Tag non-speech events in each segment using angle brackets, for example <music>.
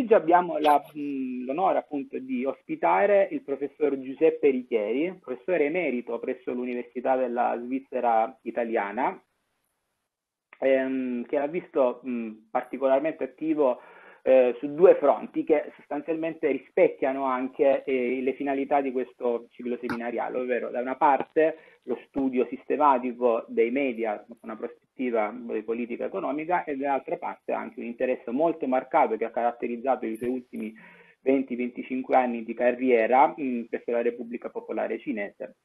Oggi abbiamo la, l'onore appunto di ospitare il professor Giuseppe Richieri, professore emerito presso l'Università della Svizzera Italiana, ehm, che l'ha visto mh, particolarmente attivo eh, su due fronti che sostanzialmente rispecchiano anche eh, le finalità di questo ciclo seminariale, ovvero da una parte lo studio sistematico dei media, una attiva di eh, politica economica e dall'altra parte anche un interesse molto marcato che ha caratterizzato i suoi ultimi 20-25 anni di carriera mm, presso la Repubblica Popolare Cinese,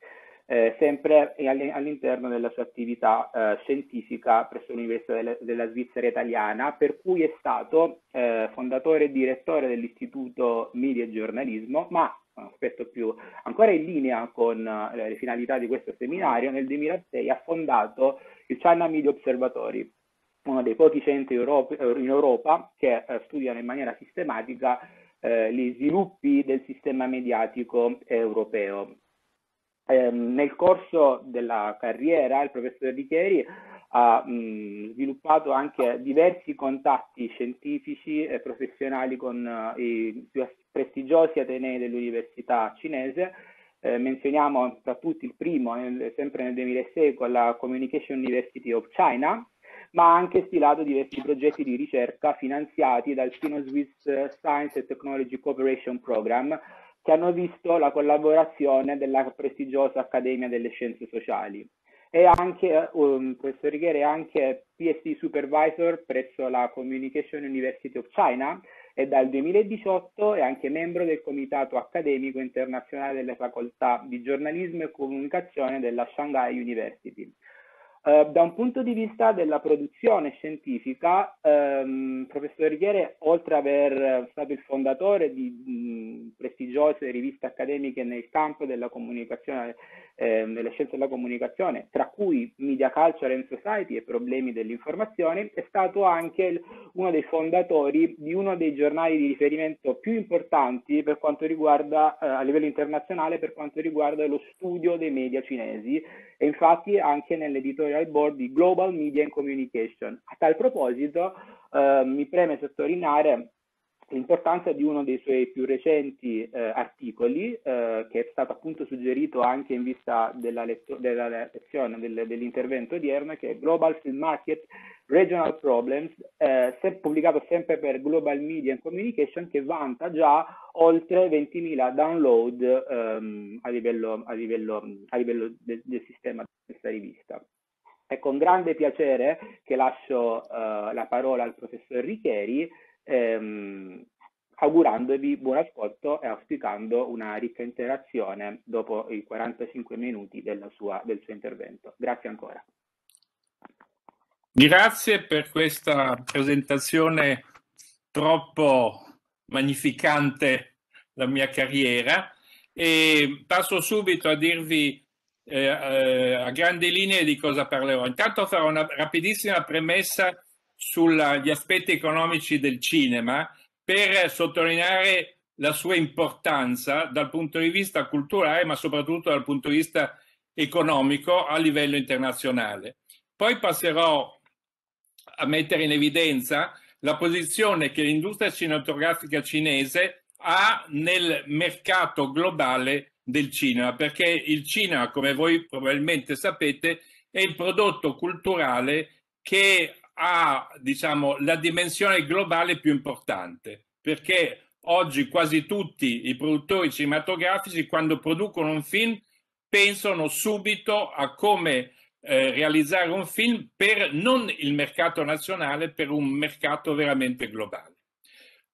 eh, sempre all'interno della sua attività eh, scientifica presso l'Università della, della, Svizzera Italiana, per cui è stato eh, fondatore e direttore dell'Istituto Media e Giornalismo, ma eh, aspetto più ancora in linea con eh, le finalità di questo seminario, nel 2006 ha fondato il China Media Observatory, uno dei pochi centri eh, in Europa che eh, studiano in maniera sistematica eh, gli sviluppi del sistema mediatico europeo. Eh, nel corso della carriera il professor Richieri ha mh, sviluppato anche diversi contatti scientifici e professionali con uh, i più prestigiosi atenei dell'università cinese eh, menzioniamo tra tutti il primo, nel, sempre nel 2006, con la Communication University of China, ma ha anche stilato diversi progetti di ricerca finanziati dal Sino-Swiss eh, Science and Technology Cooperation Program, che hanno visto la collaborazione della prestigiosa Accademia delle Scienze Sociali. E anche, eh, um, professor Righere è anche PhD Supervisor presso la Communication University of China, e dal 2018 è anche membro del Comitato Accademico Internazionale delle Facoltà di Giornalismo e Comunicazione della Shanghai University. Eh, da un punto di vista della produzione scientifica, ehm, professor Righiere, oltre ad aver eh, stato il fondatore di, prestigiose riviste accademiche nel campo della comunicazione, eh, delle scienze della comunicazione, tra cui Media Culture and Society e Problemi dell'informazione, è stato anche uno dei fondatori di uno dei giornali di riferimento più importanti per quanto riguarda, eh, a livello internazionale per quanto riguarda lo studio dei media cinesi e infatti anche nell'editorial board di Global Media and Communication. A tal proposito eh, mi preme sottolineare l'importanza di uno dei suoi più recenti eh, articoli, eh, che è stato appunto suggerito anche in vista della, lezio- della lezione, del, dell'intervento odierno, che è Global Film Market Regional Problems, eh, se- pubblicato sempre per Global Media and Communication, che vanta già oltre 20.000 download ehm, a livello, a livello, a livello de- del sistema di questa rivista. È con grande piacere che lascio eh, la parola al professor Richeri, ehm, augurandovi buon ascolto e auspicando una ricca interazione dopo i 45 minuti sua, del suo intervento. Grazie ancora. Grazie per questa presentazione troppo magnificante la mia carriera e passo subito a dirvi eh, eh a grandi linee di cosa parlerò. Intanto farò una rapidissima premessa sugli aspetti economici del cinema per sottolineare la sua importanza dal punto di vista culturale, ma soprattutto dal punto di vista economico a livello internazionale. Poi passerò a mettere in evidenza la posizione che l'industria cinematografica cinese ha nel mercato globale del cinema, perché il cinema, come voi probabilmente sapete, è il prodotto culturale che ha diciamo, la dimensione globale più importante, perché oggi quasi tutti i produttori cinematografici, quando producono un film, pensano subito a come eh, realizzare un film per non il mercato nazionale, per un mercato veramente globale.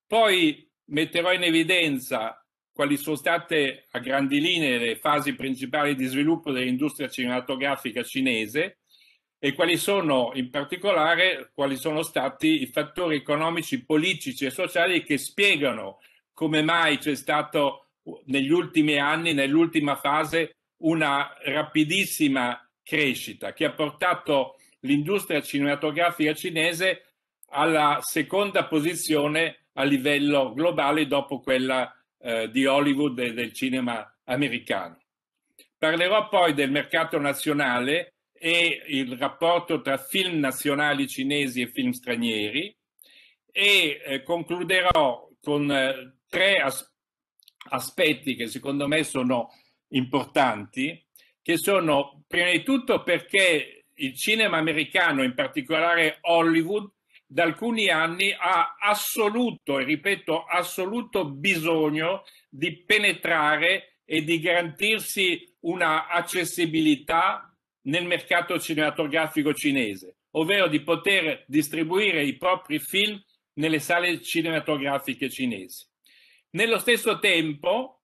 Poi metterò in evidenza quali sono state a grandi linee le fasi principali di sviluppo dell'industria cinematografica cinese e quali sono in particolare quali sono stati i fattori economici, politici e sociali che spiegano come mai c'è stato negli ultimi anni, nell'ultima fase, una rapidissima crescita che ha portato l'industria cinematografica cinese alla seconda posizione a livello globale dopo quella eh, di Hollywood e del cinema americano. Parlerò poi del mercato nazionale e il rapporto tra film nazionali cinesi e film stranieri e eh, concluderò con eh, tre as aspetti che secondo me sono importanti, che sono prima di tutto perché il cinema americano, in particolare Hollywood, da alcuni anni ha assoluto, e ripeto, assoluto bisogno di penetrare e di garantirsi una accessibilità nel mercato cinematografico cinese, ovvero di poter distribuire i propri film nelle sale cinematografiche cinesi. Nello stesso tempo,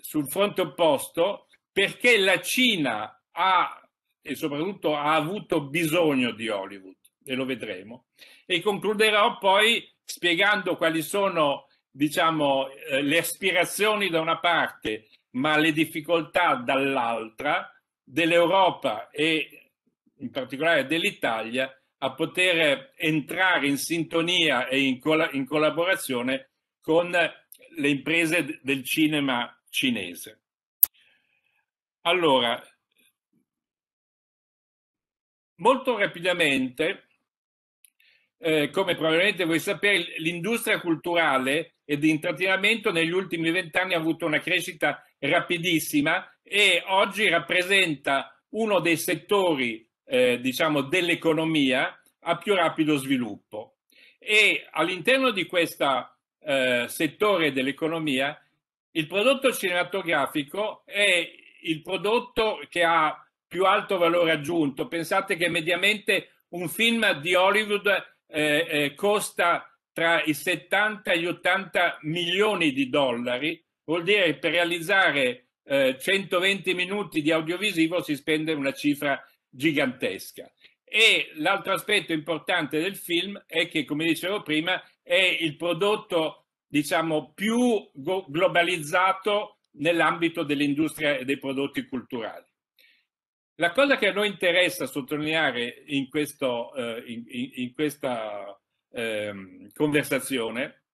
sul fronte opposto, perché la Cina ha e soprattutto ha avuto bisogno di Hollywood, e lo vedremo, e concluderò poi spiegando quali sono diciamo, eh, le aspirazioni da una parte, ma le difficoltà dall'altra, dell'Europa e in particolare dell'Italia a poter entrare in sintonia e in, colla in collaborazione con le imprese del cinema cinese. Allora, molto rapidamente, eh, come probabilmente voi sapete, l'industria culturale e di intrattenimento negli ultimi vent'anni ha avuto una crescita rapidissima e oggi rappresenta uno dei settori eh, diciamo dell'economia a più rapido sviluppo e all'interno di questo eh, settore dell'economia il prodotto cinematografico è il prodotto che ha più alto valore aggiunto pensate che mediamente un film di Hollywood eh, eh costa tra i 70 e gli 80 milioni di dollari vuol dire per realizzare eh, 120 minuti di audiovisivo si spende una cifra gigantesca. E l'altro aspetto importante del film è che, come dicevo prima, è il prodotto diciamo più globalizzato nell'ambito dell'industria e dei prodotti culturali. La cosa che a noi interessa sottolineare in, questo, eh, in, in questa eh, conversazione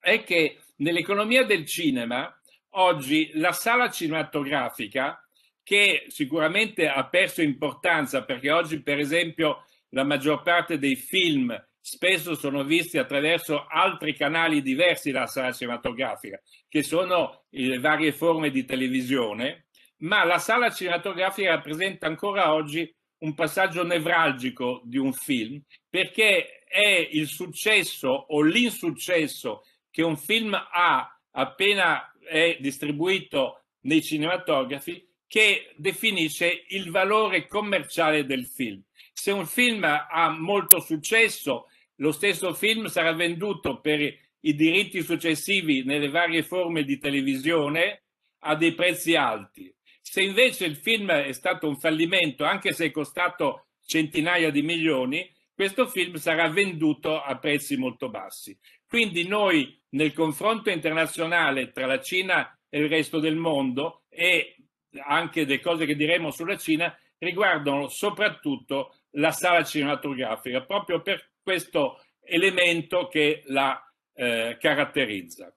è che nell'economia del cinema oggi la sala cinematografica, che sicuramente ha perso importanza perché oggi, per esempio, la maggior parte dei film spesso sono visti attraverso altri canali diversi dalla sala cinematografica, che sono le varie forme di televisione, ma la sala cinematografica rappresenta ancora oggi un passaggio nevralgico di un film perché è il successo o l'insuccesso che un film ha appena è distribuito nei cinematografi che definisce il valore commerciale del film. Se un film ha molto successo, lo stesso film sarà venduto per i diritti successivi nelle varie forme di televisione a dei prezzi alti. Se invece il film è stato un fallimento, anche se è costato centinaia di milioni, questo film sarà venduto a prezzi molto bassi. Quindi noi nel confronto internazionale tra la Cina e il resto del mondo e anche le cose che diremo sulla Cina riguardano soprattutto la sala cinematografica, proprio per questo elemento che la eh, caratterizza.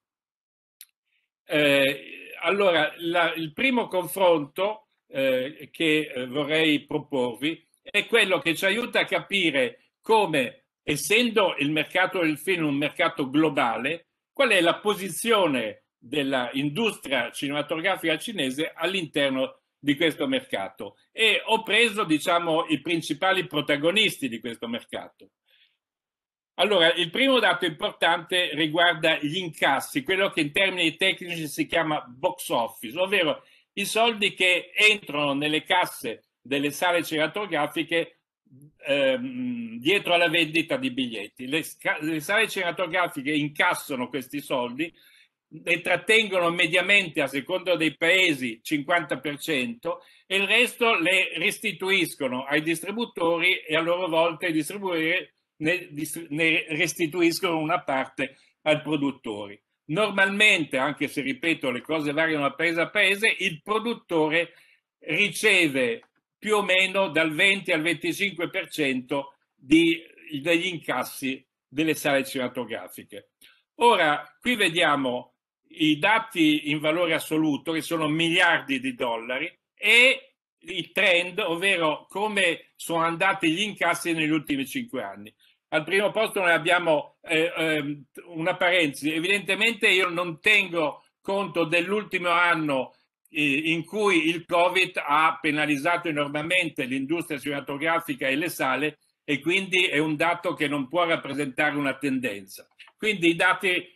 Eh, allora, la, il primo confronto eh, che eh, vorrei proporvi è quello che ci aiuta a capire come, essendo il mercato del film un mercato globale, qual è la posizione dell'industria cinematografica cinese all'interno di questo mercato e ho preso diciamo i principali protagonisti di questo mercato. Allora, il primo dato importante riguarda gli incassi, quello che in termini tecnici si chiama box office, ovvero i soldi che entrano nelle casse delle sale cinematografiche Ehm, dietro alla vendita di biglietti. Le, le sale cinematografiche incassano questi soldi ne trattengono mediamente a seconda dei paesi 50% e il resto le restituiscono ai distributori e a loro volta i distributori ne, ne restituiscono una parte ai produttori. Normalmente, anche se ripeto le cose variano da paese a paese, il produttore riceve più o meno dal 20 al 25% di, degli incassi delle sale cinematografiche. Ora, qui vediamo i dati in valore assoluto, che sono miliardi di dollari, e il trend, ovvero come sono andati gli incassi negli ultimi cinque anni. Al primo posto noi abbiamo eh, eh, una parentesi, evidentemente io non tengo conto dell'ultimo anno in cui il Covid ha penalizzato enormemente l'industria cinematografica e le sale e quindi è un dato che non può rappresentare una tendenza. Quindi i dati eh,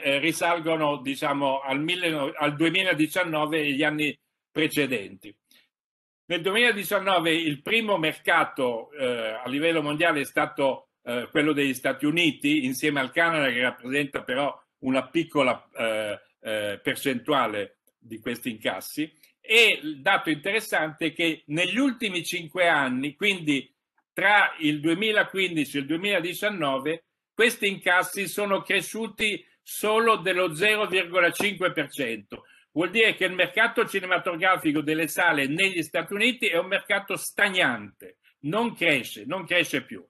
eh risalgono diciamo, al, mille, al 2019 e gli anni precedenti. Nel 2019 il primo mercato eh, a livello mondiale è stato eh, quello degli Stati Uniti, insieme al Canada che rappresenta però una piccola eh, eh, percentuale di questi incassi e il dato interessante è che negli ultimi cinque anni, quindi tra il 2015 e il 2019, questi incassi sono cresciuti solo dello 0,5%. Vuol dire che il mercato cinematografico delle sale negli Stati Uniti è un mercato stagnante, non cresce, non cresce più.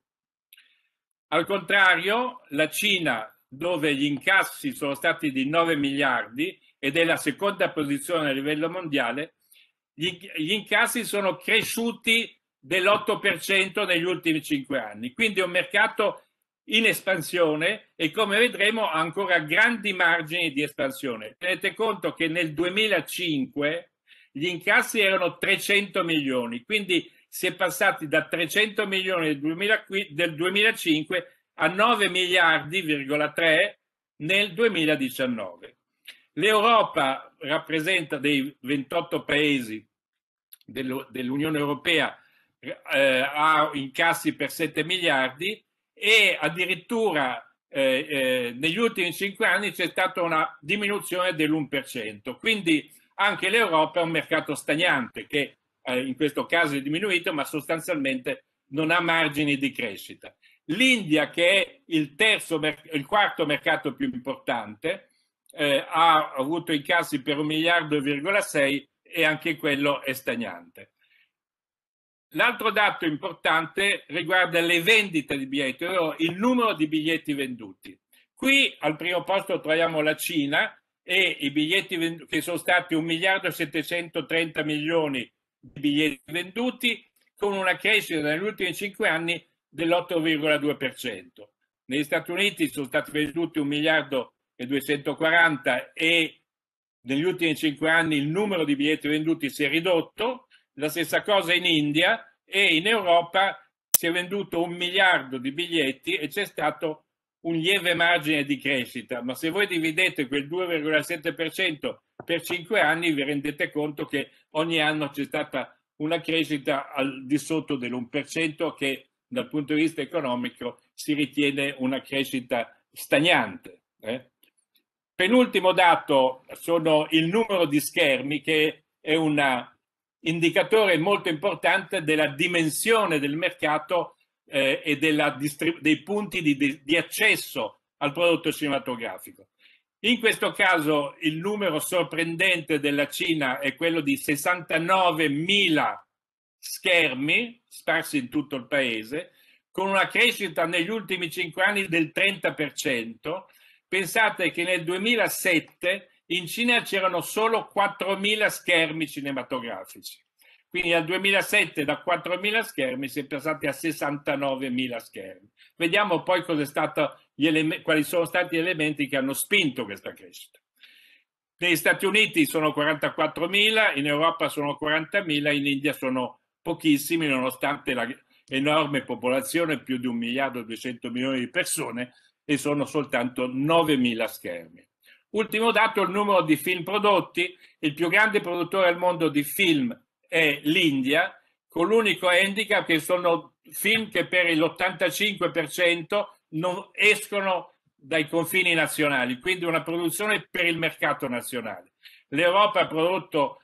Al contrario, la Cina, dove gli incassi sono stati di 9 miliardi, ed è la seconda posizione a livello mondiale, gli, gli incassi sono cresciuti dell'8% negli ultimi cinque anni. Quindi è un mercato in espansione e come vedremo ha ancora grandi margini di espansione. Tenete conto che nel 2005 gli incassi erano 300 milioni, quindi si è passati da 300 milioni del, 2005 a 9 miliardi,3 nel 2019. L'Europa rappresenta dei 28 paesi dell'Unione Europea, eh, ha incassi per 7 miliardi e addirittura eh, eh, negli ultimi 5 anni c'è stata una diminuzione dell'1%. Quindi anche l'Europa è un mercato stagnante che eh, in questo caso è diminuito ma sostanzialmente non ha margini di crescita. L'India che è il, terzo, il quarto mercato più importante eh, ha avuto i casi per un miliardo,6 e anche quello è stagnante. L'altro dato importante riguarda le vendite di biglietti, ovvero il numero di biglietti venduti. Qui al primo posto troviamo la Cina e i biglietti venduti, che sono stati 1 miliardo e 730 milioni di biglietti venduti con una crescita negli ultimi 5 anni dell'8,2%. Negli Stati Uniti sono stati venduti 1 miliardo e 240 e negli ultimi cinque anni il numero di biglietti venduti si è ridotto, la stessa cosa in India e in Europa si è venduto un miliardo di biglietti e c'è stato un lieve margine di crescita, ma se voi dividete quel 2,7% per cinque anni vi rendete conto che ogni anno c'è stata una crescita al di sotto dell'1% che dal punto di vista economico si ritiene una crescita stagnante. Eh? Penultimo dato sono il numero di schermi che è un indicatore molto importante della dimensione del mercato eh, e distrib- dei punti di, di accesso al prodotto cinematografico. In questo caso il numero sorprendente della Cina è quello di 69.000 schermi sparsi in tutto il paese, con una crescita negli ultimi cinque anni del 30%, Pensate che nel 2007 in Cina c'erano solo 4.000 schermi cinematografici. Quindi dal 2007 da 4.000 schermi si è passati a 69.000 schermi. Vediamo poi quali sono stati gli elementi che hanno spinto questa crescita. Negli Stati Uniti sono 44.000, in Europa sono 40.000, in India sono pochissimi, nonostante l'enorme popolazione, più di un miliardo e 200 milioni di persone, e sono soltanto 9.000 schermi. Ultimo dato, il numero di film prodotti. Il più grande produttore al mondo di film è l'India, con l'unico handicap che sono film che per l'85% non escono dai confini nazionali, quindi una produzione per il mercato nazionale. L'Europa ha prodotto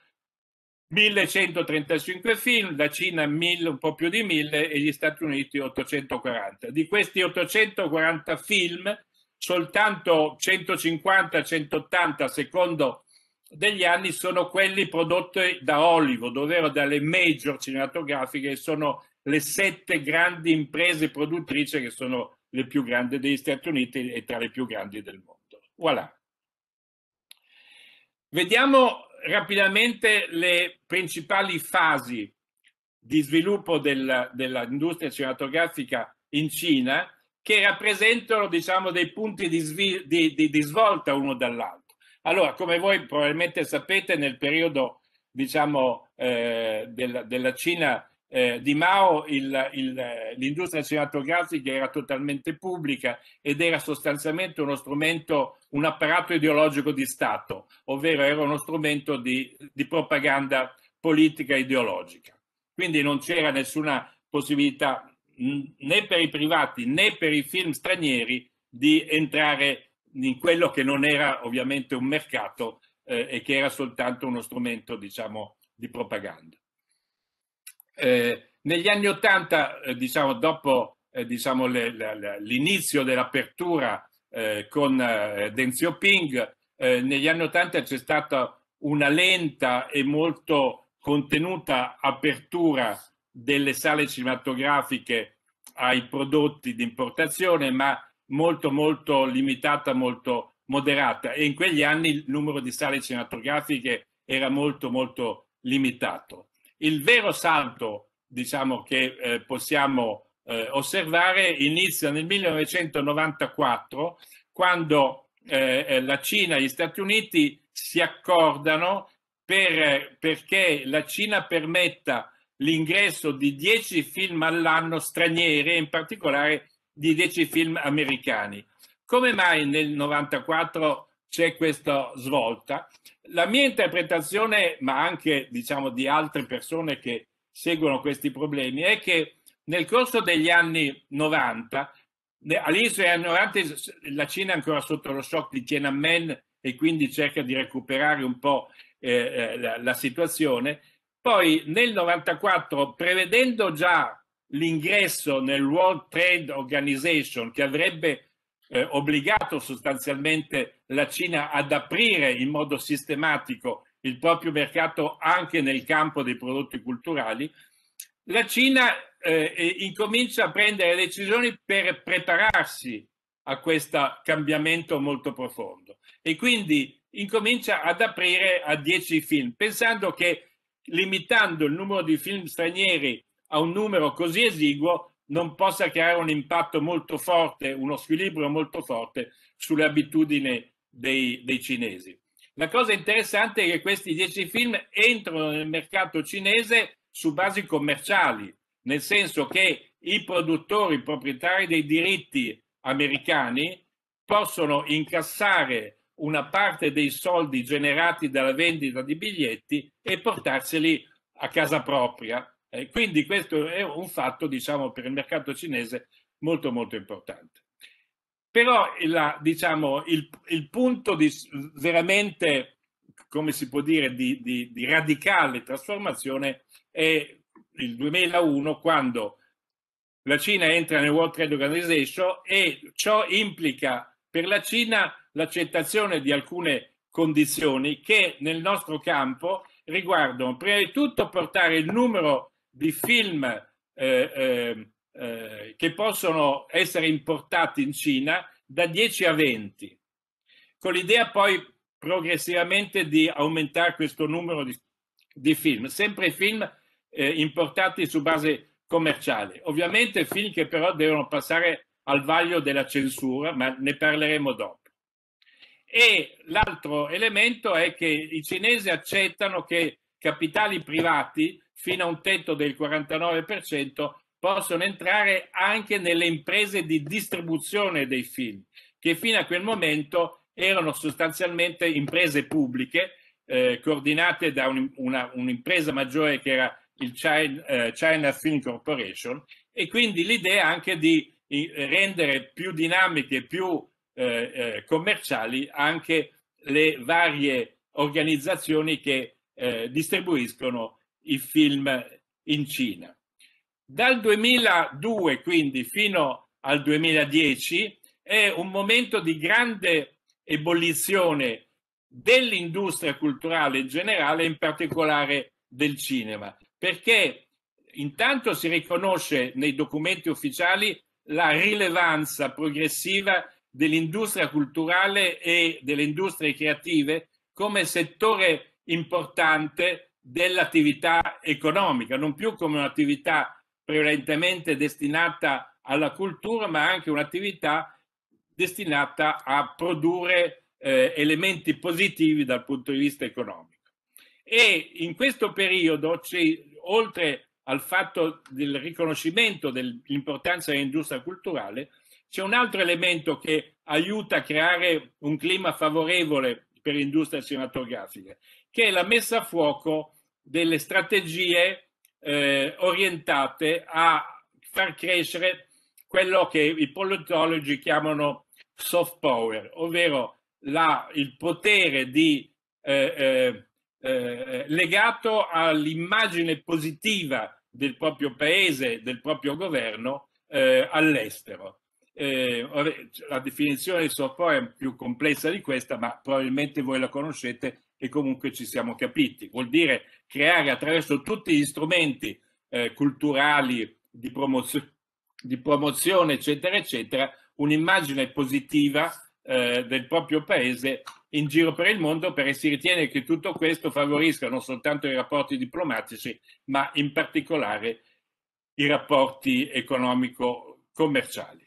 1135 film, la Cina 1000, un po' più di 1000 e gli Stati Uniti 840. Di questi 840 film, soltanto 150-180 secondo degli anni sono quelli prodotti da Hollywood, ovvero dalle major cinematografiche, sono le sette grandi imprese produttrici che sono le più grandi degli Stati Uniti e tra le più grandi del mondo. Voilà. Vediamo rapidamente le principali fasi di sviluppo del, dell'industria cinematografica in Cina che rappresentano diciamo, dei punti di, svi- di, di, di svolta uno dall'altro. Allora, come voi probabilmente sapete, nel periodo diciamo, eh, della, della Cina eh, di Mao l'industria cinematografica era totalmente pubblica ed era sostanzialmente uno strumento, un apparato ideologico di Stato, ovvero era uno strumento di, di propaganda politica ideologica. Quindi non c'era nessuna possibilità mh, né per i privati né per i film stranieri di entrare in quello che non era ovviamente un mercato eh, e che era soltanto uno strumento diciamo di propaganda. Eh, negli anni Ottanta, eh, diciamo, dopo eh, diciamo, l'inizio dell'apertura eh, con eh, Denzio Ping, eh, negli anni Ottanta c'è stata una lenta e molto contenuta apertura delle sale cinematografiche ai prodotti di importazione, ma molto molto limitata, molto moderata e in quegli anni il numero di sale cinematografiche era molto molto limitato. Il vero salto, diciamo, che eh, possiamo eh, osservare inizia nel 1994, quando eh, la Cina e gli Stati Uniti si accordano per, perché la Cina permetta l'ingresso di 10 film all'anno stranieri, in particolare di 10 film americani. Come mai nel 1994 c'è questa svolta? La mia interpretazione, ma anche diciamo di altre persone che seguono questi problemi, è che nel corso degli anni 90, all'inizio degli anni 90 la Cina è ancora sotto lo shock di Tiananmen e quindi cerca di recuperare un po' eh, eh la, la situazione. Poi nel 94, prevedendo già l'ingresso nel World Trade Organization che avrebbe eh, obbligato sostanzialmente la Cina ad aprire in modo sistematico il proprio mercato anche nel campo dei prodotti culturali, la Cina eh, incomincia a prendere decisioni per prepararsi a questo cambiamento molto profondo e quindi incomincia ad aprire a 10 film, pensando che limitando il numero di film stranieri a un numero così esiguo non possa creare un impatto molto forte, uno squilibrio molto forte sulle abitudini dei, dei cinesi. La cosa interessante è che questi dieci film entrano nel mercato cinese su basi commerciali, nel senso che i produttori i proprietari dei diritti americani possono incassare una parte dei soldi generati dalla vendita di biglietti e portarseli a casa propria eh, quindi questo è un fatto, diciamo, per il mercato cinese molto molto importante. Però la, diciamo, il, il, punto di, veramente, come si può dire, di, di, di radicale trasformazione è il 2001 quando la Cina entra nel World Trade Organization e ciò implica per la Cina l'accettazione di alcune condizioni che nel nostro campo riguardano prima di tutto portare il numero di film eh, ehm, eh, che possono essere importati in Cina da 10 a 20, con l'idea poi progressivamente di aumentare questo numero di, di film, sempre film eh, importati su base commerciale. Ovviamente film che però devono passare al vaglio della censura, ma ne parleremo dopo. E l'altro elemento è che i cinesi accettano che capitali privati fino a un tetto del 49% possono entrare anche nelle imprese di distribuzione dei film, che fino a quel momento erano sostanzialmente imprese pubbliche eh, coordinate da un, una, un'impresa maggiore che era il China, eh, China Film Corporation e quindi l'idea anche di rendere più dinamiche, più eh, eh, commerciali anche le varie organizzazioni che eh, distribuiscono i film in Cina. Dal 2002 quindi fino al 2010 è un momento di grande ebollizione dell'industria culturale in generale, in particolare del cinema, perché intanto si riconosce nei documenti ufficiali la rilevanza progressiva dell'industria culturale e delle industrie creative come settore importante dell'attività economica, non più come un'attività prevalentemente destinata alla cultura, ma anche un'attività destinata a produrre eh, elementi positivi dal punto di vista economico. E in questo periodo, oltre al fatto del riconoscimento dell'importanza dell'industria culturale, c'è un altro elemento che aiuta a creare un clima favorevole per l'industria cinematografica che è la messa a fuoco delle strategie eh, orientate a far crescere quello che i politologi chiamano soft power, ovvero la, il potere di, eh, eh, eh legato all'immagine positiva del proprio paese, del proprio governo eh, all'estero. Eh, la definizione di soft power è più complessa di questa, ma probabilmente voi la conoscete e comunque ci siamo capiti. Vuol dire creare attraverso tutti gli strumenti eh, culturali di, promozio- di, promozione, eccetera, eccetera, un'immagine positiva eh, del proprio paese in giro per il mondo perché si ritiene che tutto questo favorisca non soltanto i rapporti diplomatici, ma in particolare i rapporti economico-commerciali.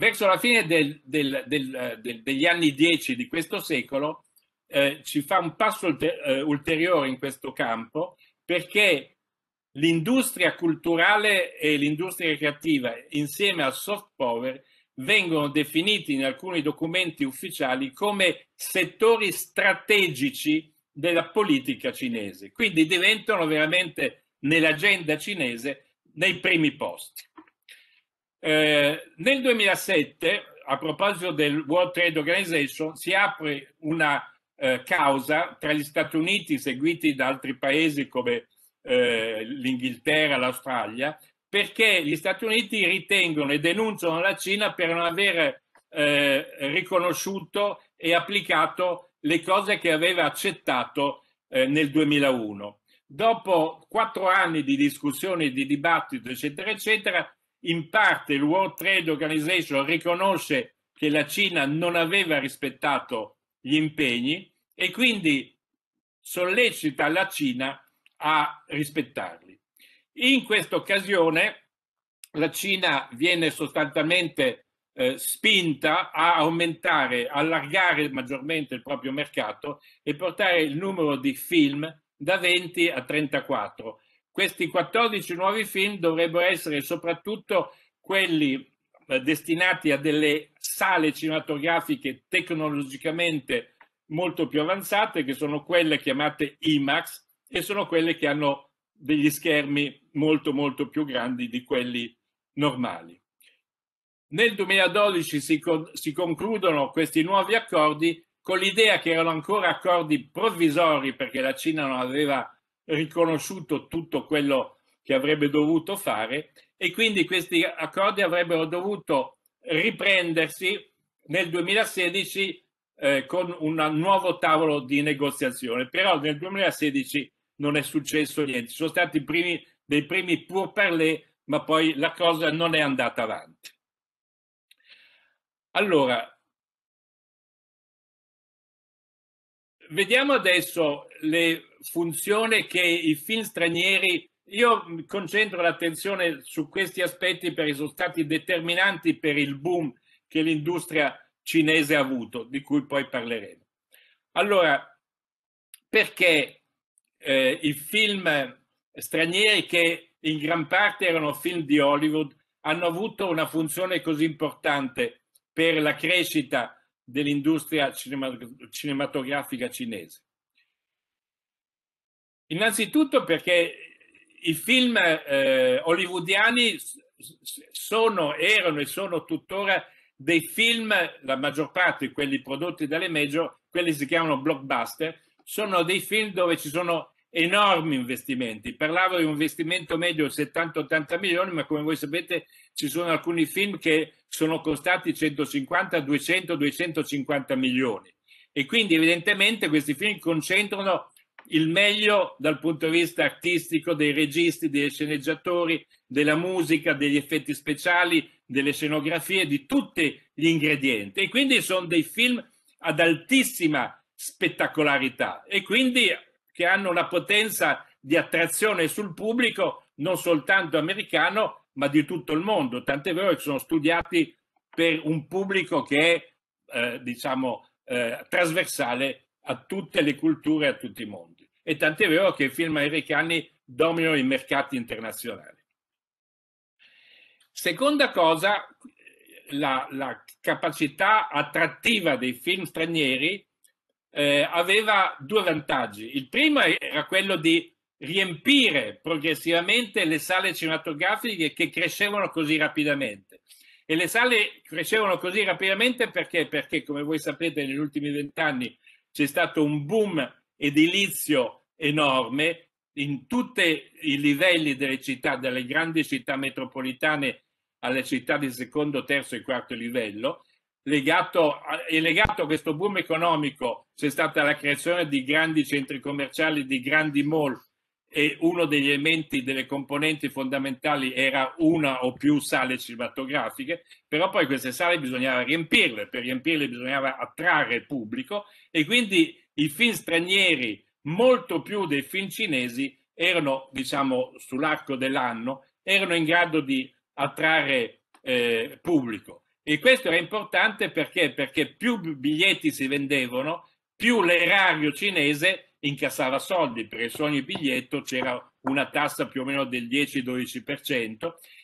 Verso la fine del, del, del, eh, degli anni 10 di questo secolo eh, ci fa un passo ulter- eh, ulteriore in questo campo perché l'industria culturale e l'industria creativa insieme al soft power vengono definiti in alcuni documenti ufficiali come settori strategici della politica cinese, quindi diventano veramente nell'agenda cinese nei primi posti. Eh, nel 2007, a proposito del World Trade Organization, si apre una eh, causa tra gli Stati Uniti, seguiti da altri paesi come eh, l'Inghilterra, l'Australia, perché gli Stati Uniti ritengono e denunciano la Cina per non aver eh, riconosciuto e applicato le cose che aveva accettato eh, nel 2001. Dopo quattro anni di discussioni, di dibattito, eccetera, eccetera, in parte il World Trade Organization riconosce che la Cina non aveva rispettato gli impegni e quindi sollecita la Cina a rispettarli. In questa occasione la Cina viene sostanzialmente eh, spinta a aumentare, allargare maggiormente il proprio mercato e portare il numero di film da 20 a 34 questi 14 nuovi film dovrebbero essere soprattutto quelli eh, destinati a delle sale cinematografiche tecnologicamente molto più avanzate, che sono quelle chiamate IMAX e sono quelle che hanno degli schermi molto molto più grandi di quelli normali. Nel 2012 si, con, si concludono questi nuovi accordi con l'idea che erano ancora accordi provvisori perché la Cina non aveva riconosciuto tutto quello che avrebbe dovuto fare e quindi questi accordi avrebbero dovuto riprendersi nel 2016 eh, con un nuovo tavolo di negoziazione. Però nel 2016 non è successo niente, sono stati i primi, dei primi pour parler, ma poi la cosa non è andata avanti. Allora, vediamo adesso le funzione che i film stranieri io mi concentro l'attenzione su questi aspetti perché sono stati determinanti per il boom che l'industria cinese ha avuto, di cui poi parleremo. Allora, perché eh, i film stranieri che in gran parte erano film di Hollywood hanno avuto una funzione così importante per la crescita dell'industria cinematografica cinese? Innanzitutto perché i film eh, hollywoodiani sono, erano e sono tuttora dei film, la maggior parte quelli prodotti dalle major, quelli si chiamano blockbuster, sono dei film dove ci sono enormi investimenti. Parlavo di un investimento medio di 70-80 milioni, ma come voi sapete ci sono alcuni film che sono costati 150, 200, 250 milioni. E quindi evidentemente questi film concentrano il meglio dal punto di vista artistico dei registi, dei sceneggiatori, della musica, degli effetti speciali, delle scenografie, di tutti gli ingredienti. E quindi sono dei film ad altissima spettacolarità e quindi che hanno la potenza di attrazione sul pubblico non soltanto americano ma di tutto il mondo. Tant'è vero che sono studiati per un pubblico che è eh, diciamo eh, trasversale a tutte le culture a tutti i mondi e tant'è vero che i film americani dominano i mercati internazionali. Seconda cosa, la, la capacità attrattiva dei film stranieri eh, aveva due vantaggi. Il primo era quello di riempire progressivamente le sale cinematografiche che crescevano così rapidamente. E le sale crescevano così rapidamente perché, perché come voi sapete, negli ultimi vent'anni c'è stato un boom edilizio enorme in tutti i livelli delle città, dalle grandi città metropolitane alle città di secondo, terzo e quarto livello, legato a, e legato a questo boom economico c'è stata la creazione di grandi centri commerciali, di grandi mall e uno degli elementi, delle componenti fondamentali era una o più sale cinematografiche, però poi queste sale bisognava riempirle, per riempirle bisognava attrarre il pubblico e quindi i film stranieri molto più dei film cinesi erano, diciamo, sull'arco dell'anno, erano in grado di attrarre eh, pubblico. E questo era importante perché? perché più biglietti si vendevano, più l'erario cinese incassava soldi, perché su ogni biglietto c'era una tassa più o meno del 10-12%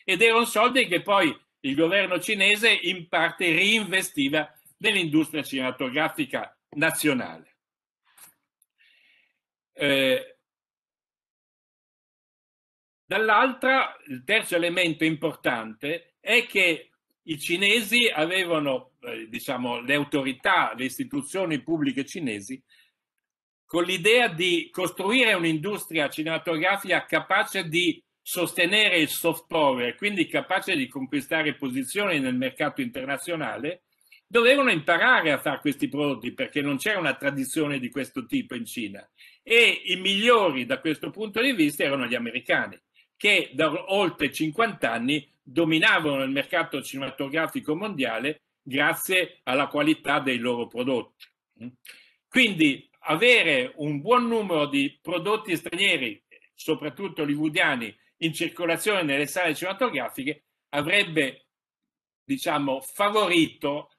ed erano soldi che poi il governo cinese in parte reinvestiva nell'industria cinematografica nazionale. Eh, dall'altra, il terzo elemento importante è che i cinesi avevano, eh, diciamo, le autorità, le istituzioni pubbliche cinesi, con l'idea di costruire un'industria cinematografica capace di sostenere il soft power, quindi capace di conquistare posizioni nel mercato internazionale, dovevano imparare a fare questi prodotti perché non c'era una tradizione di questo tipo in Cina e i migliori da questo punto di vista erano gli americani, che da oltre 50 anni dominavano il mercato cinematografico mondiale grazie alla qualità dei loro prodotti. Quindi avere un buon numero di prodotti stranieri, soprattutto hollywoodiani, in circolazione nelle sale cinematografiche avrebbe diciamo, favorito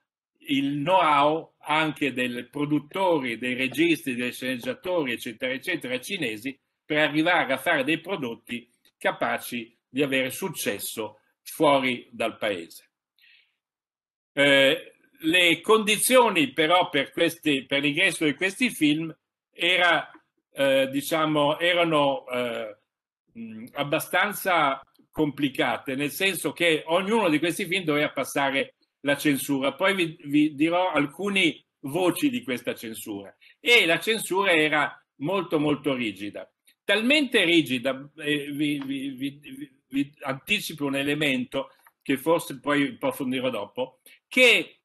il know-how anche dei produttori, dei registi, dei sceneggiatori, eccetera, eccetera, cinesi per arrivare a fare dei prodotti capaci di avere successo fuori dal paese. Eh, le condizioni però per, questi, per l'ingresso di questi film era, eh, diciamo, erano eh, abbastanza complicate, nel senso che ognuno di questi film doveva passare la censura. Poi vi, vi dirò alcune voci di questa censura. E la censura era molto molto rigida. Talmente rigida, eh, vi, vi, vi, anticipo un elemento che forse poi approfondirò dopo, che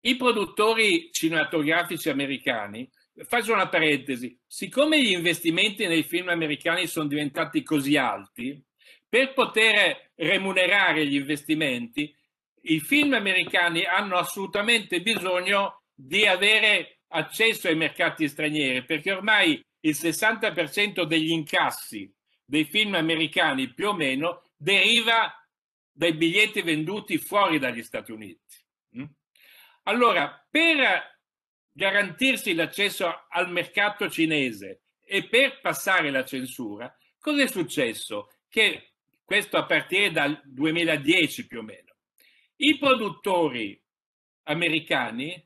i produttori cinematografici americani, faccio una parentesi, siccome gli investimenti nei film americani sono diventati così alti, per poter remunerare gli investimenti, i film americani hanno assolutamente bisogno di avere accesso ai mercati stranieri perché ormai il 60% degli incassi dei film americani più o meno deriva dai biglietti venduti fuori dagli Stati Uniti. Mm? Allora, per garantirsi l'accesso al mercato cinese e per passare la censura, cosa è successo? Che questo a partire dal 2010 più o meno i produttori americani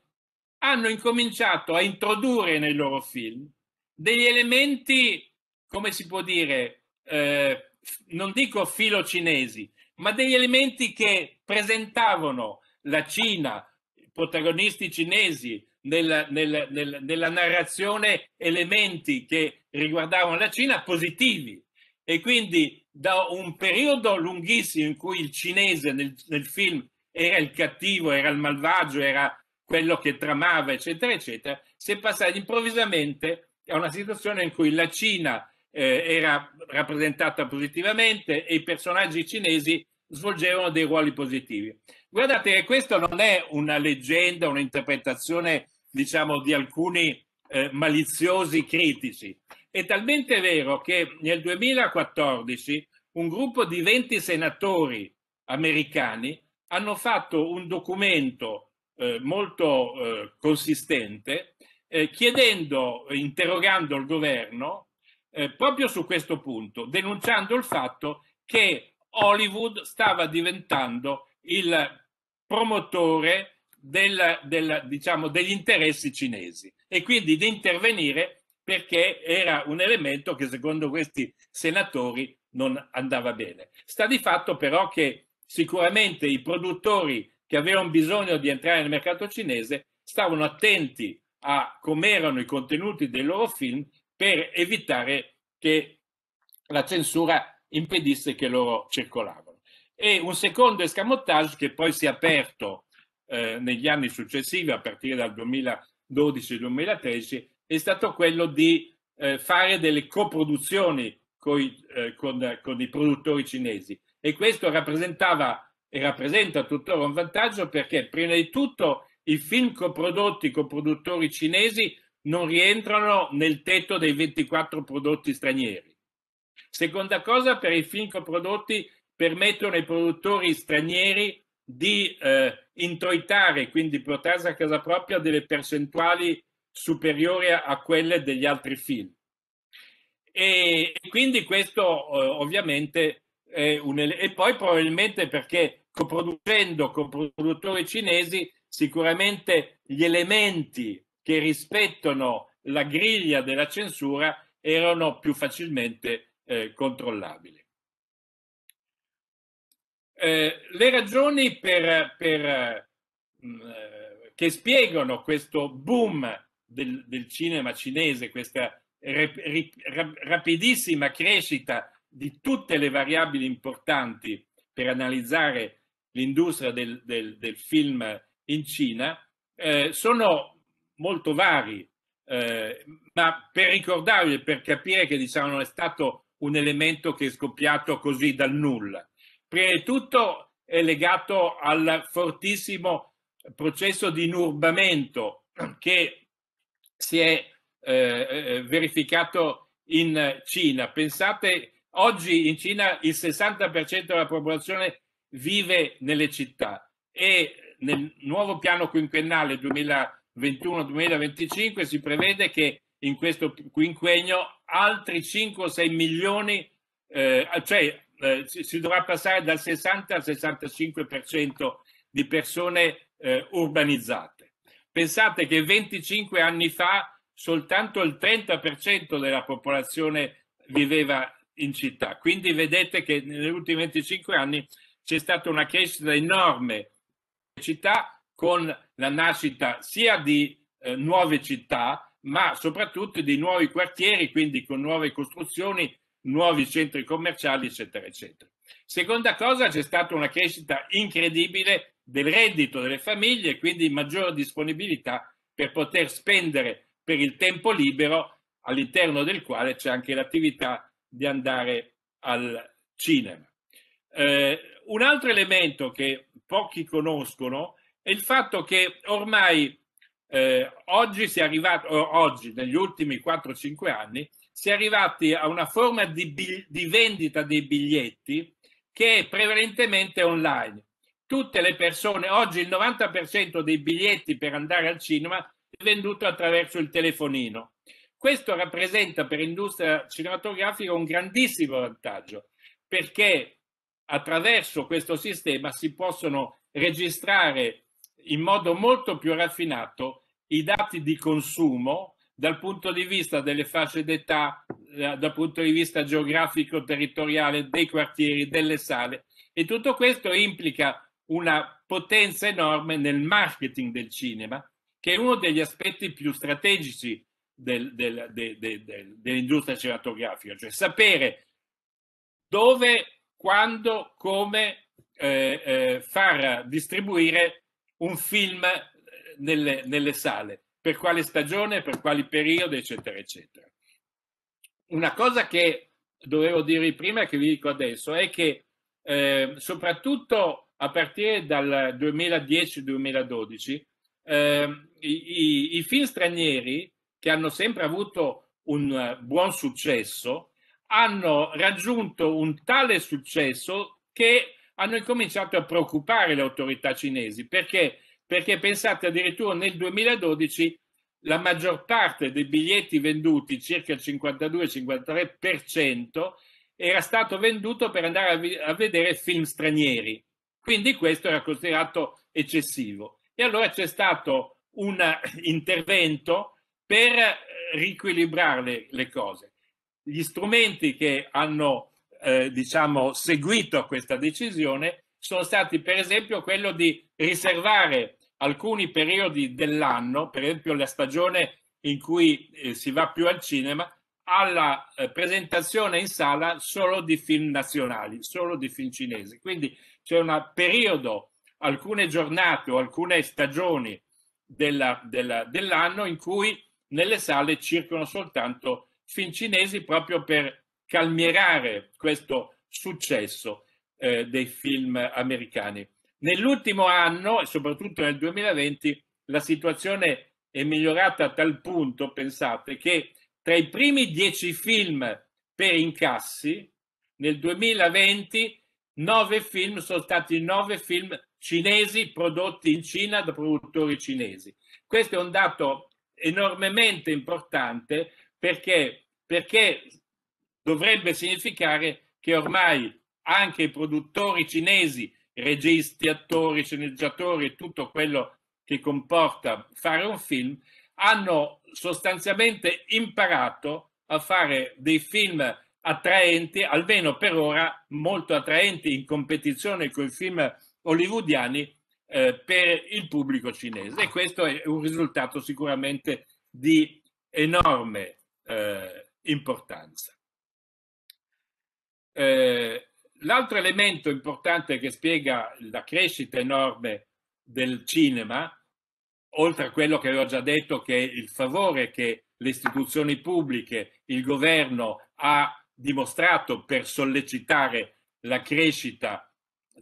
hanno incominciato a introdurre nei loro film degli elementi, come si può dire, eh, non dico filo cinesi, ma degli elementi che presentavano la Cina, i protagonisti cinesi, nella, nella, nella, nella narrazione elementi che riguardavano la Cina positivi. E quindi da un periodo lunghissimo in cui il cinese nel, nel film era il cattivo, era il malvagio, era quello che tramava, eccetera, eccetera, si è passati improvvisamente a una situazione in cui la Cina eh, era rappresentata positivamente e i personaggi cinesi svolgevano dei ruoli positivi. Guardate che questa non è una leggenda, un'interpretazione, diciamo, di alcuni eh, maliziosi critici. È talmente vero che nel 2014 un gruppo di 20 senatori americani hanno fatto un documento eh, molto eh, consistente eh, chiedendo, interrogando il governo eh, proprio su questo punto, denunciando il fatto che Hollywood stava diventando il promotore del, del, diciamo, degli interessi cinesi e quindi di intervenire perché era un elemento che secondo questi senatori non andava bene. Sta di fatto però che sicuramente i produttori che avevano bisogno di entrare nel mercato cinese stavano attenti a come erano i contenuti dei loro film per evitare che la censura impedisse che loro circolavano. E un secondo escamotage che poi si è aperto eh, negli anni successivi, a partire dal 2012-2013, è stato quello di eh, fare delle coproduzioni coi, eh, con, con i produttori cinesi e questo rappresentava e rappresenta tuttora un vantaggio perché prima di tutto i film coprodotti con produttori cinesi non rientrano nel tetto dei 24 prodotti stranieri. Seconda cosa, per i film coprodotti permettono ai produttori stranieri di eh, introitare, quindi portarsi a casa propria delle percentuali superiori a quelle degli altri film. E, e quindi questo eh, ovviamente un, e poi probabilmente perché coproducendo con produttori cinesi sicuramente gli elementi che rispettano la griglia della censura erano più facilmente eh, controllabili. Eh, le ragioni per, per, mh, mm, eh, che spiegano questo boom del, del cinema cinese, questa rap, rap, rapidissima crescita di tutte le variabili importanti per analizzare l'industria del, del, del film in Cina eh, sono molto vari, eh, ma per ricordarvi e per capire che diciamo non è stato un elemento che è scoppiato così dal nulla. Prima di tutto è legato al fortissimo processo di inurbamento che si è eh, eh verificato in Cina. Pensate Oggi in Cina il 60% della popolazione vive nelle città e nel nuovo piano quinquennale 2021-2025 si prevede che in questo quinquennio altri 5 o 6 milioni, eh, cioè eh, si dovrà passare dal 60 al 65% di persone eh, urbanizzate. Pensate che 25 anni fa soltanto il 30% della popolazione viveva in città. Quindi vedete che negli ultimi 25 anni c'è stata una crescita enorme delle città con la nascita sia di eh, nuove città, ma soprattutto di nuovi quartieri, quindi con nuove costruzioni, nuovi centri commerciali, eccetera, eccetera. Seconda cosa, c'è stata una crescita incredibile del reddito delle famiglie, quindi maggiore disponibilità per poter spendere per il tempo libero all'interno del quale c'è anche l'attività di andare al cinema. Eh, un altro elemento che pochi conoscono è il fatto che ormai eh, oggi si è arrivato, oggi negli ultimi 4-5 anni, si è arrivati a una forma di, di vendita dei biglietti che è prevalentemente online. Tutte le persone, oggi il 90% dei biglietti per andare al cinema è venduto attraverso il telefonino questo rappresenta per l'industria cinematografica un grandissimo vantaggio perché attraverso questo sistema si possono registrare in modo molto più raffinato i dati di consumo dal punto di vista delle fasce d'età, eh, dal punto di vista geografico, territoriale, dei quartieri, delle sale e tutto questo implica una potenza enorme nel marketing del cinema, che è uno degli aspetti più strategici del, del, del, dell'industria cinematografica, cioè sapere dove, quando, come eh, eh, far distribuire un film eh, nelle, nelle sale, per quale stagione, per quali periodi, eccetera, eccetera. Una cosa che dovevo dirvi prima e che vi dico adesso è che eh, soprattutto a partire dal 2010-2012 eh, i, i, i, film stranieri che hanno sempre avuto un eh, buon successo, hanno raggiunto un tale successo che hanno incominciato a preoccupare le autorità cinesi perché, perché pensate addirittura nel 2012 la maggior parte dei biglietti venduti, circa il 52-53%, era stato venduto per andare a, vi- a vedere film stranieri. Quindi questo era considerato eccessivo. E allora c'è stato un eh, intervento per eh, riequilibrare le, cose. Gli strumenti che hanno eh, diciamo, seguito questa decisione sono stati per esempio quello di riservare alcuni periodi dell'anno, per esempio la stagione in cui eh, si va più al cinema, alla eh, presentazione in sala solo di film nazionali, solo di film cinesi. Quindi c'è un periodo, alcune giornate o alcune stagioni della, della, dell'anno in cui nelle sale circolano soltanto film cinesi proprio per calmierare questo successo eh, dei film americani. Nell'ultimo anno, e soprattutto nel 2020, la situazione è migliorata a tal punto, pensate, che tra i primi dieci film per incassi, nel 2020 nove film sono stati nove film cinesi prodotti in Cina da produttori cinesi. Questo è un dato enormemente importante perché, perché dovrebbe significare che ormai anche i produttori cinesi, registi, attori, sceneggiatori e tutto quello che comporta fare un film, hanno sostanzialmente imparato a fare dei film attraenti, almeno per ora molto attraenti in competizione con i film hollywoodiani eh, per il pubblico cinese e questo è un risultato sicuramente di enorme eh, importanza. Eh, l'altro elemento importante che spiega la crescita enorme del cinema, oltre a quello che avevo già detto, che è il favore che le istituzioni pubbliche, il governo ha dimostrato per sollecitare la crescita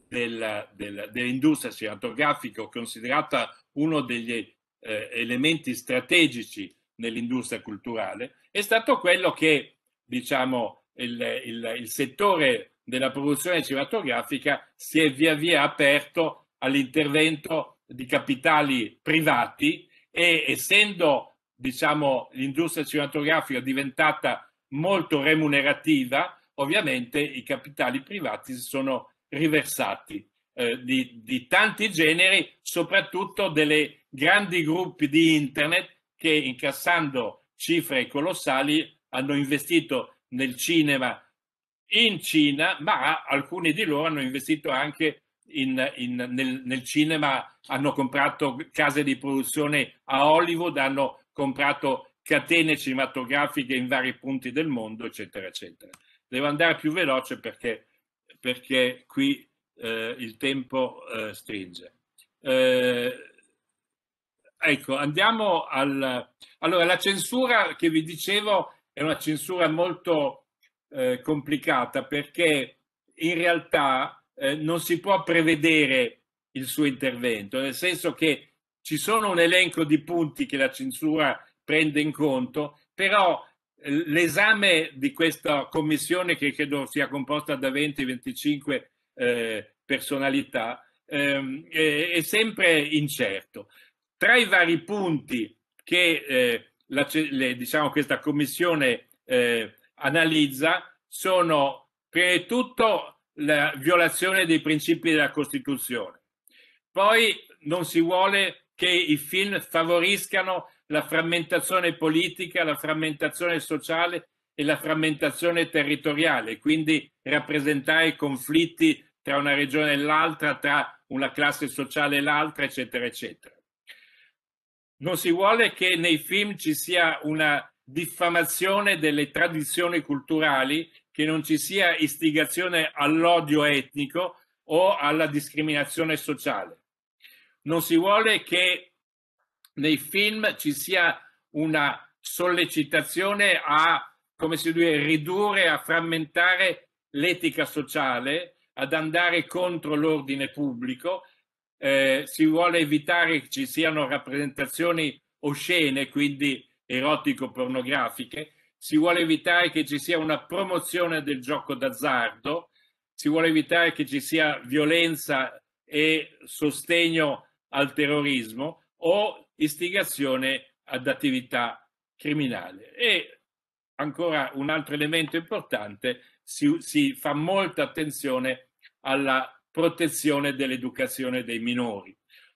del, del, dell'industria cinematografica considerata uno degli eh, elementi strategici nell'industria culturale è stato quello che diciamo il, il, il settore della produzione cinematografica si è via via aperto all'intervento di capitali privati e essendo diciamo l'industria cinematografica diventata molto remunerativa ovviamente i capitali privati si sono riversati eh, di, di, tanti generi, soprattutto delle grandi gruppi di internet che incassando cifre colossali hanno investito nel cinema in Cina, ma alcuni di loro hanno investito anche in, in, nel, nel cinema, hanno comprato case di produzione a Hollywood, hanno comprato catene cinematografiche in vari punti del mondo, eccetera, eccetera. Devo andare più veloce perché perché qui eh, il tempo eh, stringe. Eh, ecco, andiamo al... Allora, la censura che vi dicevo è una censura molto eh, complicata perché in realtà eh, non si può prevedere il suo intervento, nel senso che ci sono un elenco di punti che la censura prende in conto, però l'esame di questa commissione, che credo sia composta da 20-25 eh, personalità, ehm, è, è, sempre incerto. Tra i vari punti che eh, la, le, diciamo, questa commissione eh, analizza sono, prima di tutto, la violazione dei principi della Costituzione. Poi non si vuole che i film favoriscano la frammentazione politica, la frammentazione sociale e la frammentazione territoriale, quindi rappresentare conflitti tra una regione e l'altra, tra una classe sociale e l'altra, eccetera, eccetera. Non si vuole che nei film ci sia una diffamazione delle tradizioni culturali, che non ci sia istigazione all'odio etnico o alla discriminazione sociale. Non si vuole che nei film ci sia una sollecitazione a, come si dice, ridurre, a frammentare l'etica sociale, ad andare contro l'ordine pubblico, eh, si vuole evitare che ci siano rappresentazioni oscene, quindi erotico-pornografiche, si vuole evitare che ci sia una promozione del gioco d'azzardo, si vuole evitare che ci sia violenza e sostegno al terrorismo o istigazione ad attività criminale. E ancora un altro elemento importante, si, si fa molta attenzione alla protezione dell'educazione dei minori.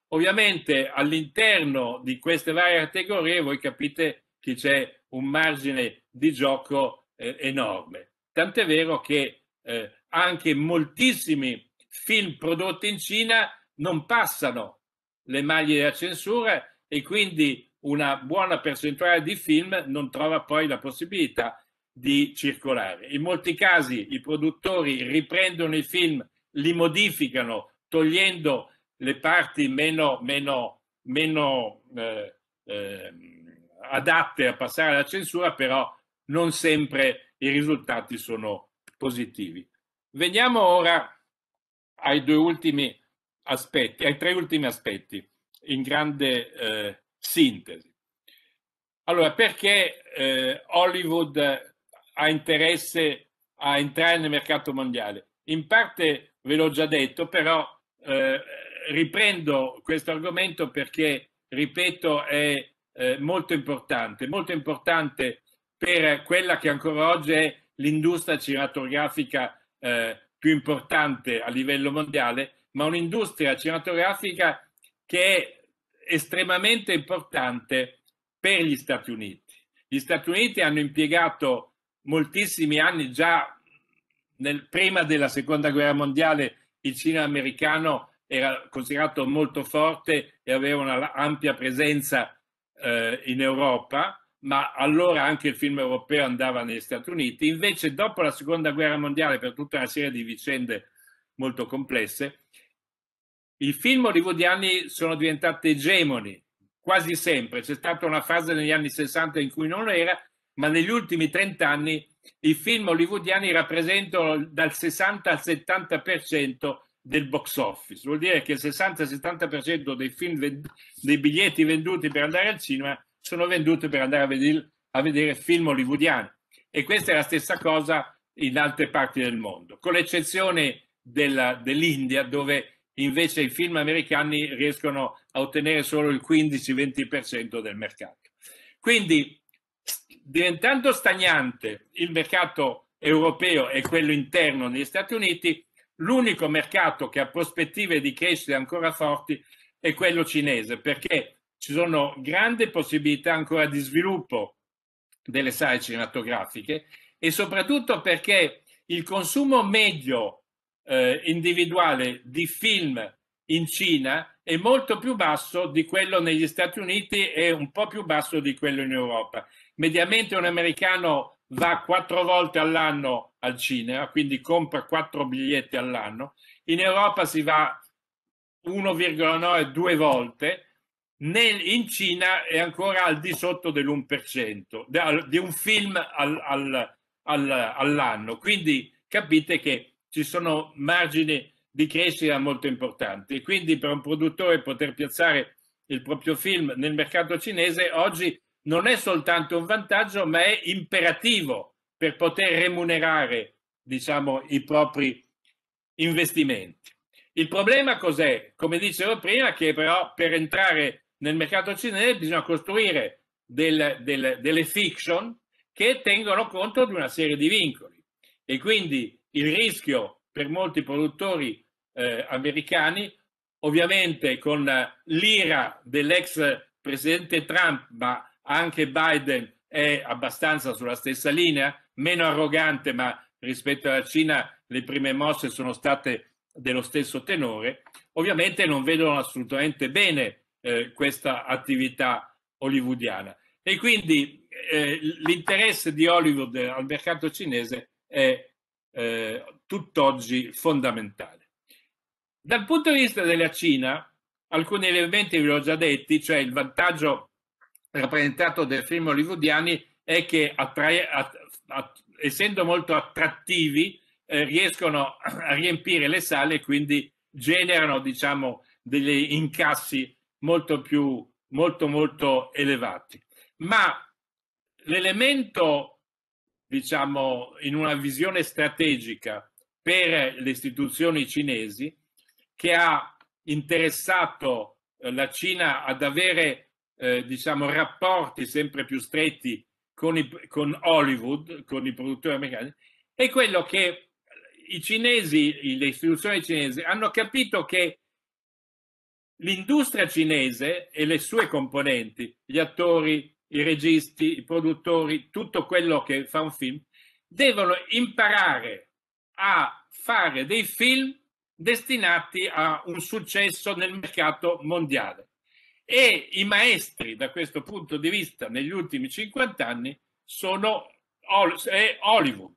Ovviamente all'interno di queste varie categorie voi capite che c'è un margine di gioco eh, enorme. Tant'è vero che eh, anche moltissimi film prodotti in Cina non passano le maglie della censura e quindi una buona percentuale di film non trova poi la possibilità di circolare. In molti casi i produttori riprendono i film, li modificano togliendo le parti meno, meno, meno eh, eh, adatte a passare alla censura, però non sempre i risultati sono positivi. Veniamo ora ai due ultimi aspetti, ai tre ultimi aspetti in grande eh, sintesi. Allora, perché eh, Hollywood ha interesse a entrare nel mercato mondiale? In parte ve l'ho già detto, però eh, riprendo questo argomento perché, ripeto, è eh, molto importante, molto importante per quella che ancora oggi è l'industria cinematografica eh, più importante a livello mondiale, ma un'industria cinematografica che è estremamente importante per gli Stati Uniti. Gli Stati Uniti hanno impiegato moltissimi anni già nel, prima della seconda guerra mondiale il cinema americano era considerato molto forte e aveva un'ampia presenza eh, in Europa, ma allora anche il film europeo andava negli Stati Uniti. Invece, dopo la seconda guerra mondiale, per tutta una serie di vicende molto complesse, i film hollywoodiani sono diventati egemoni quasi sempre. C'è stata una fase negli anni 60 in cui non era, ma negli ultimi 30 anni i film hollywoodiani rappresentano dal 60 al 70% del box office. Vuol dire che il 60-70% dei film dei biglietti venduti per andare al cinema sono venduti per andare a vedere, a vedere film hollywoodiani. E questa è la stessa cosa in altre parti del mondo, con l'eccezione della, dell'India, dove invece i film americani riescono a ottenere solo il 15-20% del mercato. Quindi diventando stagnante il mercato europeo e quello interno negli Stati Uniti, l'unico mercato che ha prospettive di crescita ancora forti è quello cinese, perché ci sono grandi possibilità ancora di sviluppo delle sale cinematografiche e soprattutto perché il consumo medio eh, individuale di film in Cina è molto più basso di quello negli Stati Uniti e un po' più basso di quello in Europa. Mediamente un americano va quattro volte all'anno al cinema, quindi compra quattro biglietti all'anno. In Europa si va 1,92 volte, Nel, in Cina è ancora al di sotto dell'1%, di un film al, al, al, all'anno. Quindi capite che ci sono margini di crescita molto importanti. Quindi per un produttore poter piazzare il proprio film nel mercato cinese oggi non è soltanto un vantaggio, ma è imperativo per poter remunerare diciamo, i propri investimenti. Il problema cos'è? Come dicevo prima, che però per entrare nel mercato cinese bisogna costruire del, del, delle fiction che tengono conto di una serie di vincoli e quindi il rischio per molti produttori eh, americani, ovviamente con l'ira dell'ex presidente Trump, ma anche Biden è abbastanza sulla stessa linea, meno arrogante, ma rispetto alla Cina le prime mosse sono state dello stesso tenore, ovviamente non vedono assolutamente bene eh, questa attività hollywoodiana. E quindi eh, l'interesse di Hollywood al mercato cinese è eh, tutt'oggi fondamentale. Dal punto di vista della Cina, alcuni elementi vi ho già detti, cioè il vantaggio rappresentato dai film hollywoodiani è che attrae, att, att, essendo molto attrattivi eh, riescono a riempire le sale e quindi generano diciamo degli incassi molto più molto molto elevati ma l'elemento diciamo, in una visione strategica per le istituzioni cinesi che ha interessato eh, la Cina ad avere eh, diciamo, rapporti sempre più stretti con, i, con Hollywood, con i produttori americani, è quello che i cinesi, le istituzioni cinesi hanno capito che l'industria cinese e le sue componenti, gli attori, i registi, i produttori, tutto quello che fa un film, devono imparare a fare dei film destinati a un successo nel mercato mondiale. E i maestri da questo punto di vista negli ultimi 50 anni sono Hollywood.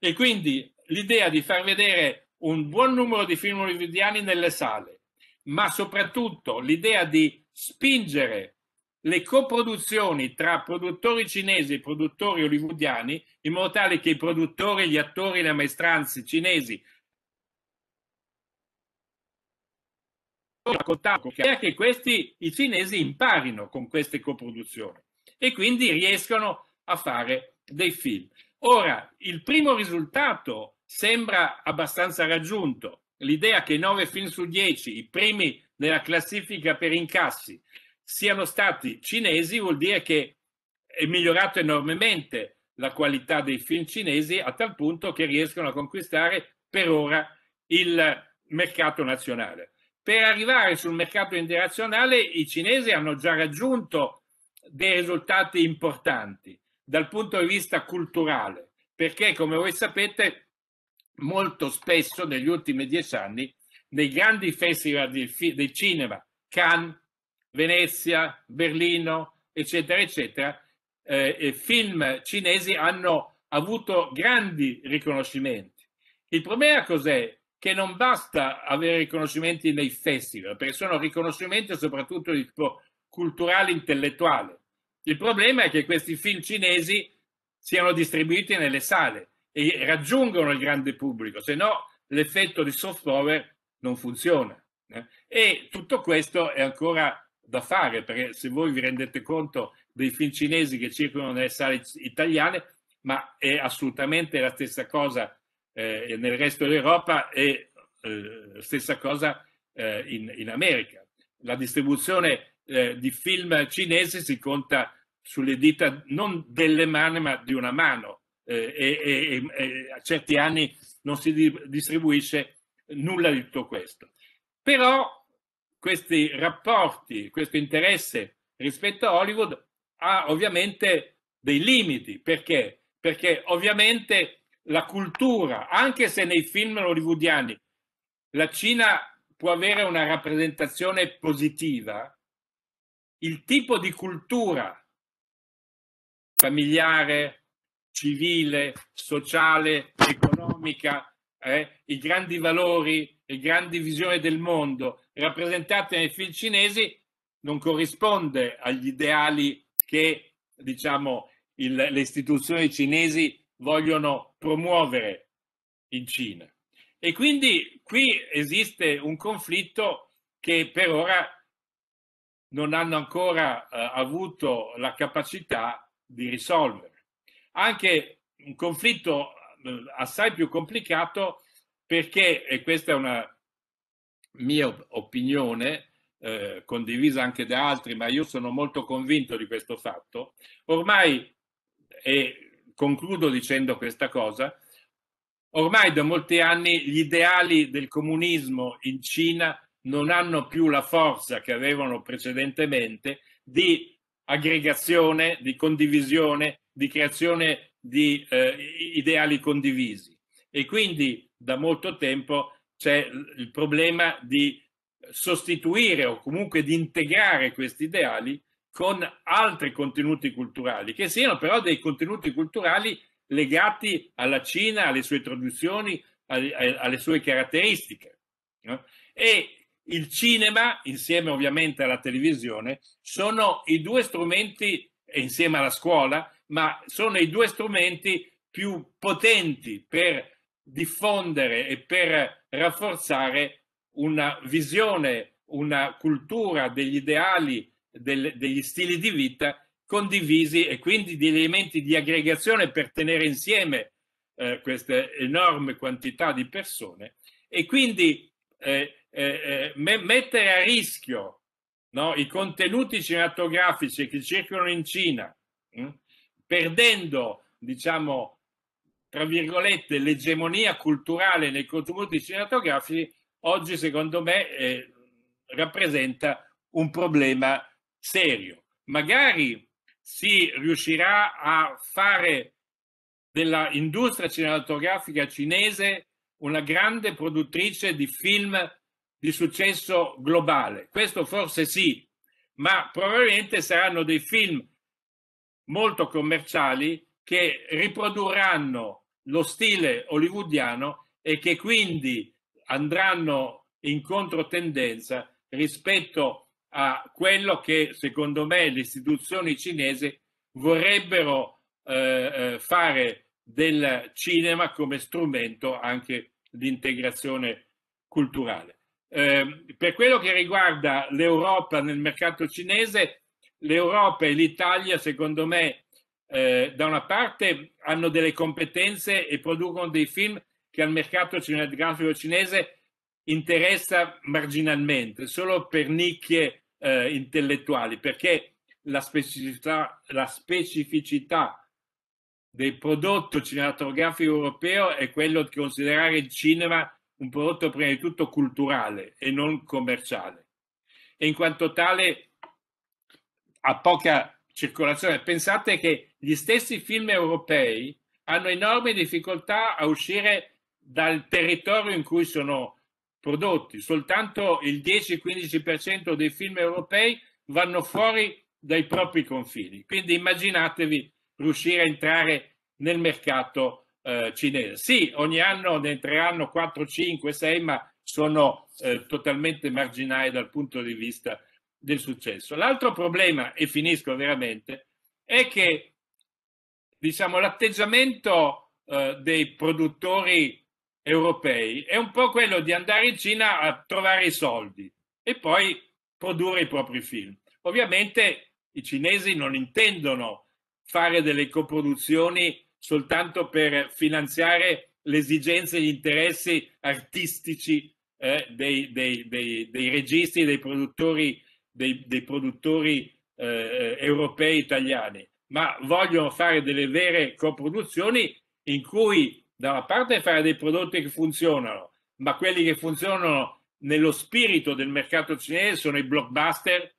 E quindi l'idea di far vedere un buon numero di film hollywoodiani nelle sale, ma soprattutto l'idea di spingere le coproduzioni tra produttori cinesi e produttori hollywoodiani in modo tale che i produttori, gli attori le maestranze cinesi che questi i cinesi imparino con queste coproduzioni e quindi riescono a fare dei film. Ora, il primo risultato sembra abbastanza raggiunto, l'idea che 9 film su 10, i primi nella classifica per incassi, siano stati cinesi vuol dire che è migliorato enormemente la qualità dei film cinesi a tal punto che riescono a conquistare per ora il mercato nazionale. Per arrivare sul mercato internazionale i cinesi hanno già raggiunto dei risultati importanti dal punto di vista culturale, perché come voi sapete molto spesso negli ultimi dieci anni nei grandi festival di, di cinema, Cannes, Venezia, Berlino, eccetera, eccetera, eh, film cinesi hanno avuto grandi riconoscimenti. Il problema cos'è? Che non basta avere riconoscimenti nei festival, perché sono riconoscimenti soprattutto di tipo culturale intellettuale. Il problema è che questi film cinesi siano distribuiti nelle sale e raggiungono il grande pubblico, se no l'effetto di soft power non funziona. Eh? E tutto questo è ancora da fare, perché se voi vi rendete conto dei film cinesi che circolano nelle sale italiane, ma è assolutamente la stessa cosa eh, nel resto d'Europa e eh, stessa cosa eh, in, in, America. La distribuzione eh, di film cinesi si conta sulle dita non delle mani ma di una mano eh, e, e, e a certi anni non si distribuisce nulla di tutto questo. Però questi rapporti, questo interesse rispetto a Hollywood ha ovviamente dei limiti. Perché? Perché ovviamente la cultura, anche se nei film hollywoodiani la Cina può avere una rappresentazione positiva, il tipo di cultura familiare, civile, sociale, economica, eh, i grandi valori, le grandi visioni del mondo, rappresentate nei film cinesi non corrisponde agli ideali che diciamo, il, le istituzioni cinesi vogliono promuovere in Cina. E quindi qui esiste un conflitto che per ora non hanno ancora eh, avuto la capacità di risolvere. Anche un conflitto eh, assai più complicato perché, e questa è una mia opinione, eh, condivisa anche da altri, ma io sono molto convinto di questo fatto, ormai, e concludo dicendo questa cosa, ormai da molti anni gli ideali del comunismo in Cina non hanno più la forza che avevano precedentemente di aggregazione, di condivisione, di creazione di eh, ideali condivisi. E quindi da molto tempo c'è cioè, il problema di sostituire o comunque di integrare questi ideali con altri contenuti culturali, che siano però dei contenuti culturali legati alla Cina, alle sue traduzioni, alle, sue caratteristiche. E il cinema, insieme ovviamente alla televisione, sono i due strumenti, insieme alla scuola, ma sono i due strumenti più potenti per diffondere e per rafforzare una visione, una cultura degli ideali, del, degli stili di vita condivisi e quindi di elementi di aggregazione per tenere insieme eh, questa enorme quantità di persone e quindi eh, eh, eh mettere a rischio no, i contenuti cinematografici che circolano in Cina, mh, mm, perdendo diciamo, tra virgolette, l'egemonia culturale nei contenuti cinematografici, oggi secondo me eh, rappresenta un problema serio. Magari si riuscirà a fare della industria cinematografica cinese una grande produttrice di film di successo globale. Questo forse sì, ma probabilmente saranno dei film molto commerciali che riprodurranno lo stile hollywoodiano e che quindi andranno in controtendenza rispetto a quello che secondo me le istituzioni cinesi vorrebbero eh, eh fare del cinema come strumento anche di integrazione culturale. Eh, per quello che riguarda l'Europa nel mercato cinese, l'Europa e l'Italia secondo me eh, da una parte hanno delle competenze e producono dei film che al mercato cinematografico cinese interessa marginalmente, solo per nicchie eh, intellettuali, perché la specificità, la specificità, del prodotto cinematografico europeo è quello di considerare il cinema un prodotto prima di tutto culturale e non commerciale. E in quanto tale ha poca circolazione. Pensate che gli stessi film europei hanno enormi difficoltà a uscire dal territorio in cui sono prodotti. Soltanto il 10-15% dei film europei vanno fuori dai propri confini. Quindi immaginatevi riuscire a entrare nel mercato eh, cinese. Sì, ogni anno ne entreranno 4, 5, 6, ma sono eh, totalmente marginali dal punto di vista del successo. L'altro problema, e finisco veramente, è che diciamo, l'atteggiamento eh, dei produttori europei è un po' quello di andare in Cina a trovare i soldi e poi produrre i propri film. Ovviamente i cinesi non intendono fare delle coproduzioni soltanto per finanziare le esigenze e gli interessi artistici eh, dei, dei, dei, dei, registi, dei produttori, dei, produttori eh, eh, europei italiani ma vogliono fare delle vere coproduzioni in cui da una parte fare dei prodotti che funzionano, ma quelli che funzionano nello spirito del mercato cinese sono i blockbuster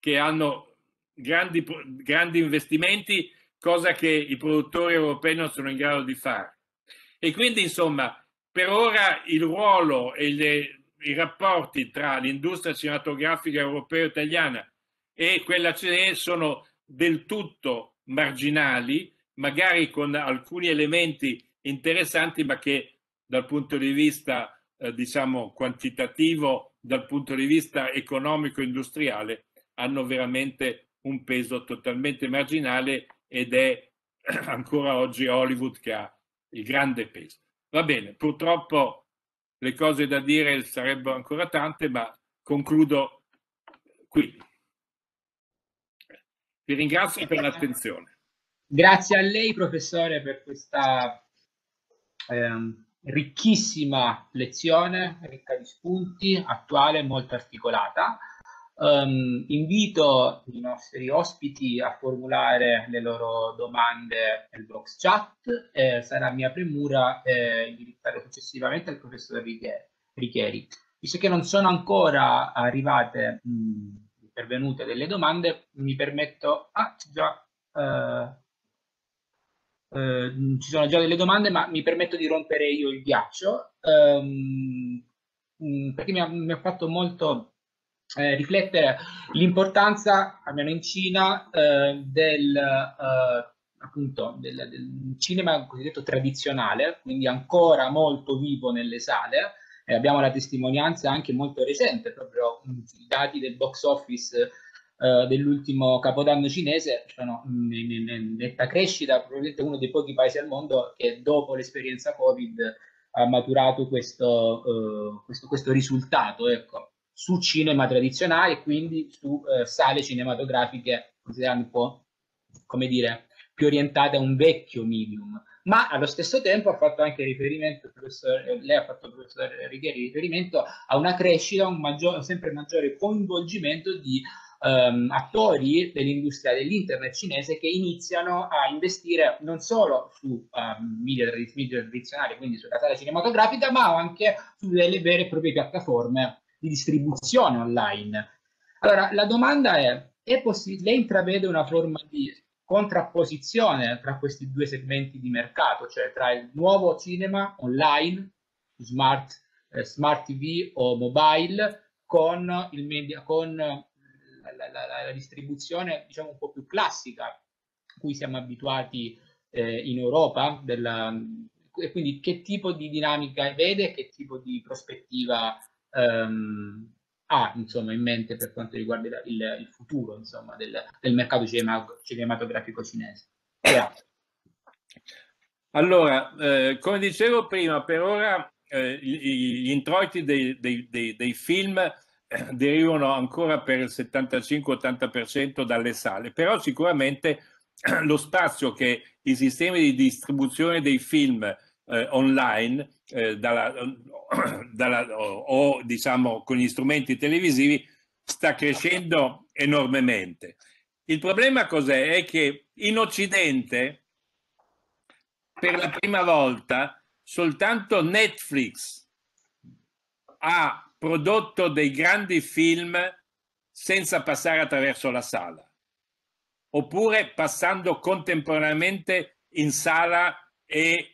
che hanno grandi, grandi investimenti, cosa che i produttori europei non sono in grado di fare. E quindi, insomma, per ora il ruolo e le, i rapporti tra l'industria cinematografica europea e italiana e quella cinese sono del tutto marginali, magari con alcuni elementi interessanti, ma che dal punto di vista, eh, diciamo, quantitativo, dal punto di vista economico-industriale, hanno veramente un peso totalmente marginale ed è <clears throat> ancora oggi Hollywood che ha il grande peso. Va bene, purtroppo le cose da dire sarebbero ancora tante, ma concludo qui. Vi ringrazio per l'attenzione. Grazie a lei, professore, per questa ehm, ricchissima lezione, ricca di spunti, attuale e molto articolata. Um, invito i nostri ospiti a formulare le loro domande nel box chat, eh, sarà mia premura eh, indirizzare successivamente al professor Richieri. Visto che non sono ancora arrivate mh, pervenute delle domande, mi permetto, ah, già, eh, eh, ci sono già delle domande, ma mi permetto di rompere io il ghiaccio, ehm, mm, perché mi ha, mi ha, fatto molto eh, riflettere l'importanza, almeno in Cina, eh, del eh, appunto del, del, cinema cosiddetto tradizionale, quindi ancora molto vivo nelle sale, e abbiamo la testimonianza anche molto recente, proprio mm, i dati del box office eh, dell'ultimo capodanno cinese sono in, mm, in netta crescita, probabilmente uno dei pochi paesi al mondo che dopo l'esperienza Covid ha maturato questo, eh, questo, questo risultato ecco, su cinema tradizionale e quindi su eh, sale cinematografiche considerate un po' come dire più orientate a un vecchio medium ma allo stesso tempo ha fatto anche riferimento, eh, lei ha fatto professor Righieri riferimento a una crescita, un maggior, sempre maggiore coinvolgimento di ehm, attori dell'industria dell'internet cinese che iniziano a investire non solo su ehm, media, media tradizionali, quindi sulla sala cinematografica, ma anche su delle vere e proprie piattaforme di distribuzione online. Allora, la domanda è, è lei intravede una forma di contrapposizione tra questi due segmenti di mercato, cioè tra il nuovo cinema online, smart, eh, smart TV o mobile, con, il media, con la, la, la, la distribuzione diciamo un po' più classica cui siamo abituati eh, in Europa, della, e quindi che tipo di dinamica vede, che tipo di prospettiva ehm, ha insomma, in mente per quanto riguarda il, il futuro insomma, del, del, mercato cinematografico cinese. Grazie. Allora, eh, come dicevo prima, per ora eh, gli introiti dei, dei, dei, dei film eh, derivano ancora per il 75-80% dalle sale, però sicuramente eh, lo spazio che i sistemi di distribuzione dei film eh, online eh, dalla, <clears throat> dalla, o, o diciamo con gli strumenti televisivi sta crescendo enormemente. Il problema cos'è? È che in Occidente per la prima volta soltanto Netflix ha prodotto dei grandi film senza passare attraverso la sala oppure passando contemporaneamente in sala e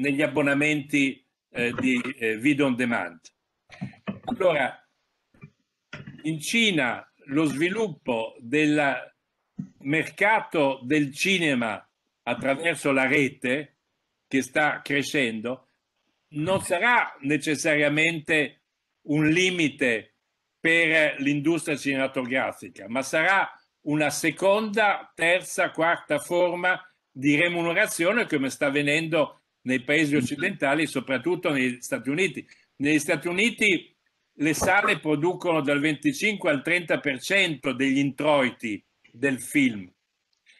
negli abbonamenti eh, di eh, video on demand. Allora, in Cina lo sviluppo del mercato del cinema attraverso la rete che sta crescendo non sarà necessariamente un limite per l'industria cinematografica, ma sarà una seconda, terza, quarta forma di remunerazione come sta avvenendo nei paesi mhm. occidentali, soprattutto negli Stati Uniti. Negli Stati Uniti le sale producono dal 25 al 30% degli introiti del film,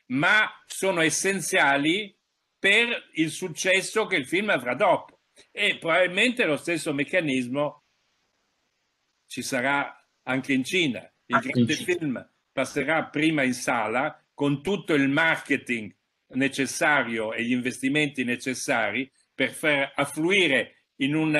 ma sono essenziali per il successo che il film avrà dopo. E probabilmente lo stesso meccanismo ci sarà anche in Cina. Il grande film passerà prima in sala con tutto il marketing necessario e gli investimenti necessari per far affluire in un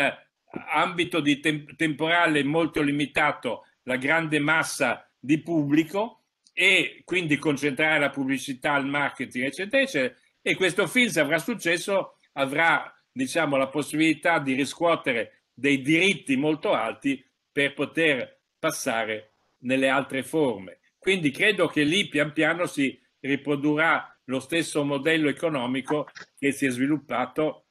ambito di tem- temporale molto limitato la grande massa di pubblico e quindi concentrare la pubblicità, il marketing, eccetera, eccetera. E questo film, se avrà successo, avrà diciamo, la possibilità di riscuotere dei diritti molto alti per poter passare nelle altre forme. Quindi credo che lì pian piano si riprodurrà lo stesso modello economico che si è sviluppato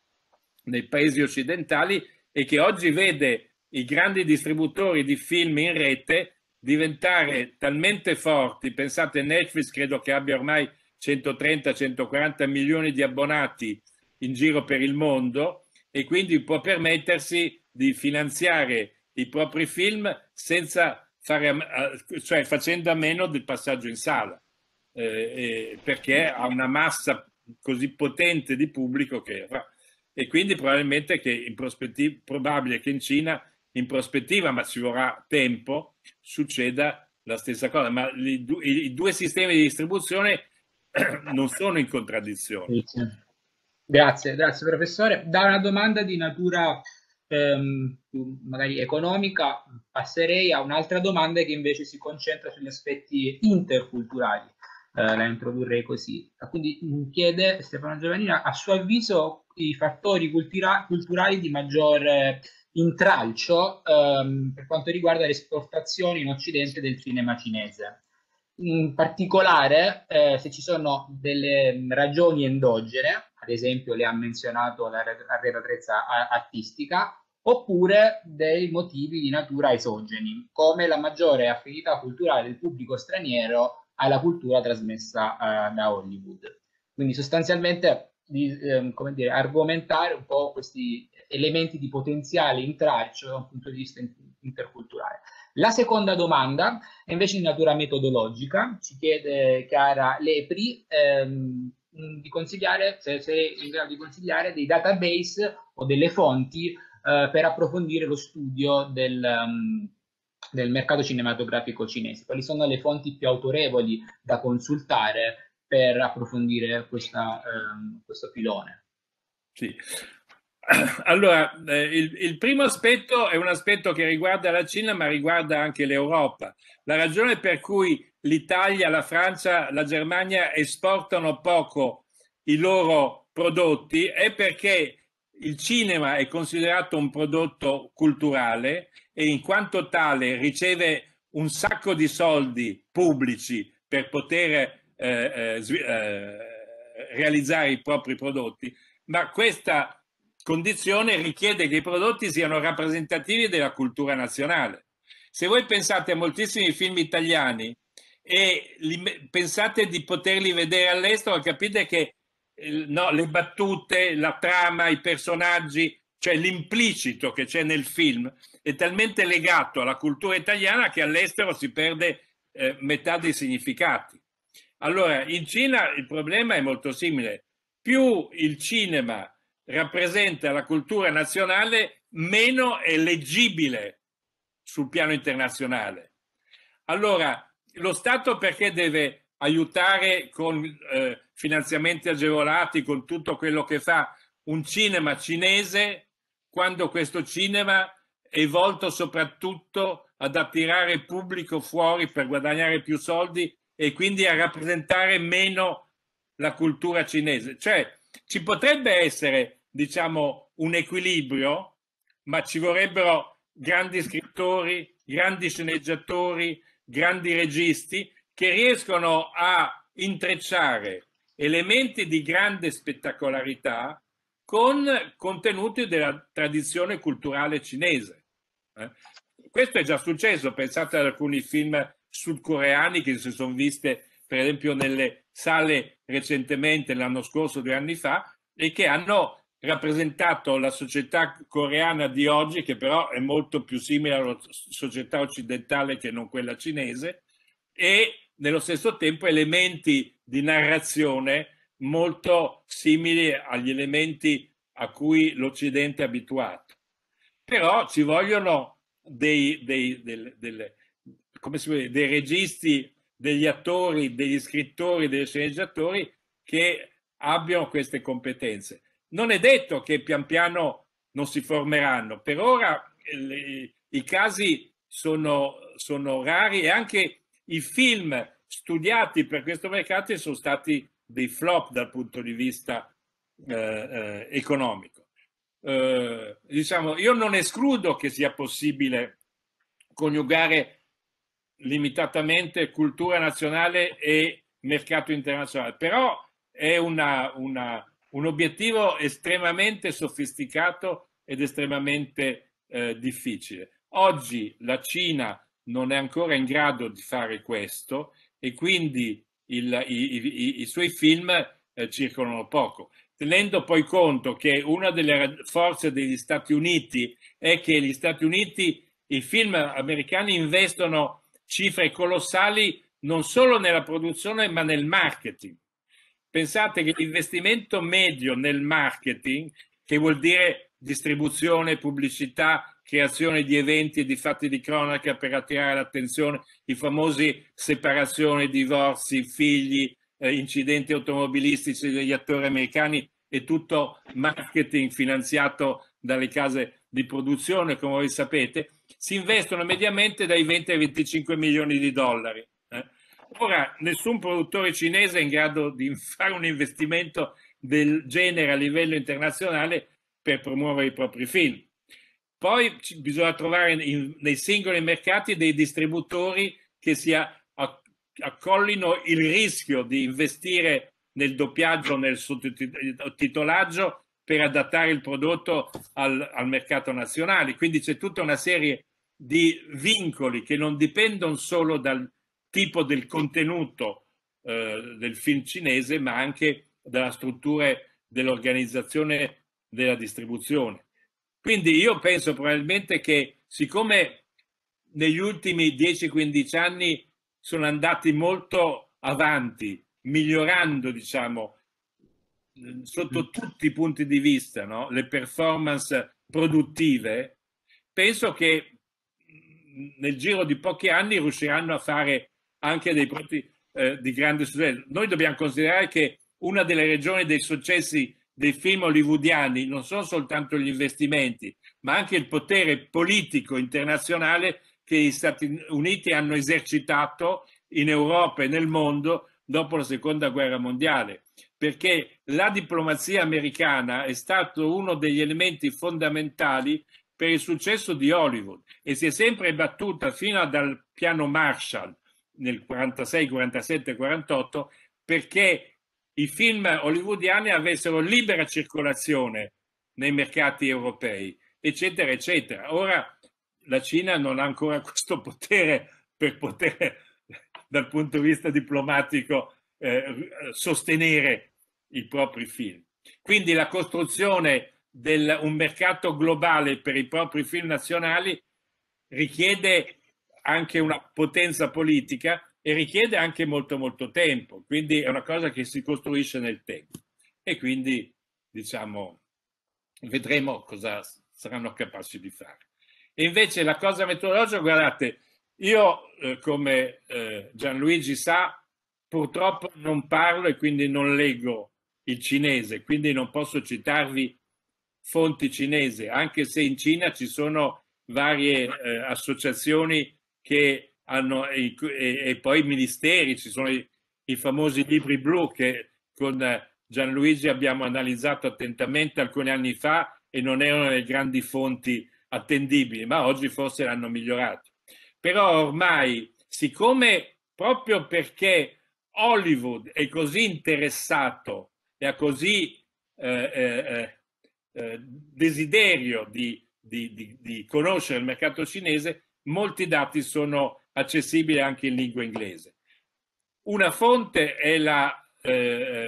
nei paesi occidentali e che oggi vede i grandi distributori di film in rete diventare talmente forti, pensate Netflix credo che abbia ormai 130-140 milioni di abbonati in giro per il mondo e quindi può permettersi di finanziare i propri film senza fare, cioè facendo a meno del passaggio in sala eh, perché ha una massa così potente di pubblico che e quindi probabilmente che in prospettiva probabile che in Cina in prospettiva ma ci vorrà tempo succeda la stessa cosa ma i, i, i due sistemi di distribuzione <clears throat> non sono in contraddizione grazie grazie professore da una domanda di natura ehm, magari economica passerei a un'altra domanda che invece si concentra sugli aspetti interculturali eh, la introdurrei così. Ah, quindi chiede Stefano Giovannina, a suo avviso i fattori cultura culturali di maggior eh, intralcio ehm, per quanto riguarda le esportazioni in Occidente del cinema cinese. In particolare, eh, se ci sono delle mm, ragioni endogene, ad esempio le ha menzionato la arretratezza artistica, oppure dei motivi di natura esogeni, come la maggiore affinità culturale del pubblico straniero alla cultura trasmessa eh, da Hollywood. Quindi sostanzialmente di ehm, come dire, argomentare un po' questi elementi di potenziale intraccio da un punto di vista interculturale. La seconda domanda è invece di natura metodologica, ci chiede Chiara Lepri ehm, mm, di consigliare, se, se in grado di consigliare, dei database o delle fonti eh, per approfondire lo studio del... Um, del mercato cinematografico cinese, quali sono le fonti più autorevoli da consultare per approfondire questa, ehm, questo filone. Sì. <clears throat> Allora, eh, il, il, primo aspetto è un aspetto che riguarda la Cina, ma riguarda anche l'Europa. La ragione per cui l'Italia, la Francia, la Germania esportano poco i loro prodotti è perché il cinema è considerato un prodotto culturale e in quanto tale riceve un sacco di soldi pubblici per poter eh, eh, eh, realizzare i propri prodotti, ma questa condizione richiede che i prodotti siano rappresentativi della cultura nazionale. Se voi pensate a moltissimi film italiani e li, pensate di poterli vedere all'estero, capite che eh, no, le battute, la trama, i personaggi, cioè l'implicito che c'è nel film, è talmente legato alla cultura italiana che all'estero si perde eh, metà dei significati. Allora, in Cina il problema è molto simile. Più il cinema rappresenta la cultura nazionale, meno è leggibile sul piano internazionale. Allora, lo Stato perché deve aiutare con eh, finanziamenti agevolati, con tutto quello che fa un cinema cinese, quando questo cinema è volto soprattutto ad attirare pubblico fuori per guadagnare più soldi e quindi a rappresentare meno la cultura cinese. Cioè, ci potrebbe essere, diciamo, un equilibrio, ma ci vorrebbero grandi scrittori, grandi sceneggiatori, grandi registi che riescono a intrecciare elementi di grande spettacolarità con contenuti della tradizione culturale cinese. Eh? Questo è già successo, pensate ad alcuni film sudcoreani che si sono viste per esempio nelle sale recentemente, l'anno scorso, due anni fa, e che hanno rappresentato la società coreana di oggi, che però è molto più simile alla società occidentale che non quella cinese, e nello stesso tempo elementi di narrazione molto simili agli elementi a cui l'Occidente è abituato però ci vogliono dei, dei, delle, delle, vede, dei registi, degli attori, degli scrittori, degli sceneggiatori che abbiano queste competenze. Non è detto che pian piano non si formeranno, per ora le, i casi sono, sono rari e anche i film studiati per questo mercato sono stati dei flop dal punto di vista eh, eh, economico. Eh, diciamo, io non escludo che sia possibile coniugare limitatamente cultura nazionale e mercato internazionale, però è una, una, un obiettivo estremamente sofisticato ed estremamente eh, difficile. Oggi la Cina non è ancora in grado di fare questo e quindi il, i, i, i, suoi film eh, circolano poco tenendo poi conto che una delle forze degli Stati Uniti è che gli Stati Uniti, i film americani investono cifre colossali non solo nella produzione ma nel marketing. Pensate che l'investimento medio nel marketing, che vuol dire distribuzione, pubblicità, creazione di eventi e di fatti di cronaca per attirare l'attenzione, i famosi separazioni, divorzi, figli, eh, incidenti automobilistici degli attori americani e tutto marketing finanziato dalle case di produzione, come voi sapete, si investono mediamente dai 20 ai 25 milioni di dollari. Eh. Ora, nessun produttore cinese è in grado di <laughs> fare un investimento del genere a livello internazionale per promuovere i propri film. Poi bisogna trovare in, nei singoli mercati dei distributori che sia accollino il rischio di investire nel doppiaggio, nel sottotitolaggio per adattare il prodotto al, al mercato nazionale. Quindi c'è tutta una serie di vincoli che non dipendono solo dal tipo del contenuto eh, del film cinese, ma anche dalla struttura dell'organizzazione della distribuzione. Quindi io penso probabilmente che siccome negli ultimi 10-15 anni sono andati molto avanti, migliorando, diciamo, mm, sotto mm. tutti i punti di vista, no? le performance produttive, penso che mm, nel giro di pochi anni riusciranno a fare anche dei prodotti eh, di grande successo. Noi dobbiamo considerare che una delle regioni dei successi dei film hollywoodiani non sono soltanto gli investimenti, ma anche il potere politico internazionale che gli Stati Uniti hanno esercitato in Europa e nel mondo dopo la seconda guerra mondiale, perché la diplomazia americana è stato uno degli elementi fondamentali per il successo di Hollywood e si è sempre battuta fino al piano Marshall nel 46, 47, 48 perché i film hollywoodiani avessero libera circolazione nei mercati europei, eccetera, eccetera. Ora la Cina non ha ancora <laughs> questo potere per poter, dal punto di vista diplomatico, eh, sostenere i propri film. Quindi la costruzione di un mercato globale per i propri film nazionali richiede anche una potenza politica e richiede anche molto molto tempo, quindi è una cosa che si costruisce nel tempo e quindi diciamo vedremo cosa saranno capaci di fare. Invece la cosa meteorologica, guardate, io eh, come eh, Gianluigi sa, purtroppo non parlo e quindi non leggo il cinese, quindi non posso citarvi fonti cinese, anche se in Cina ci sono varie eh, associazioni che hanno e, e, poi ministeri, ci sono i, i famosi libri blu che con Gianluigi abbiamo analizzato attentamente alcuni anni fa e non erano le grandi fonti attendibili, ma oggi forse l'hanno migliorato. Però ormai, siccome proprio perché Hollywood è così interessato e ha così eh, eh, eh, eh, desiderio di, di, di, di conoscere il mercato cinese, molti dati sono accessibili anche in lingua inglese. Una fonte è la eh,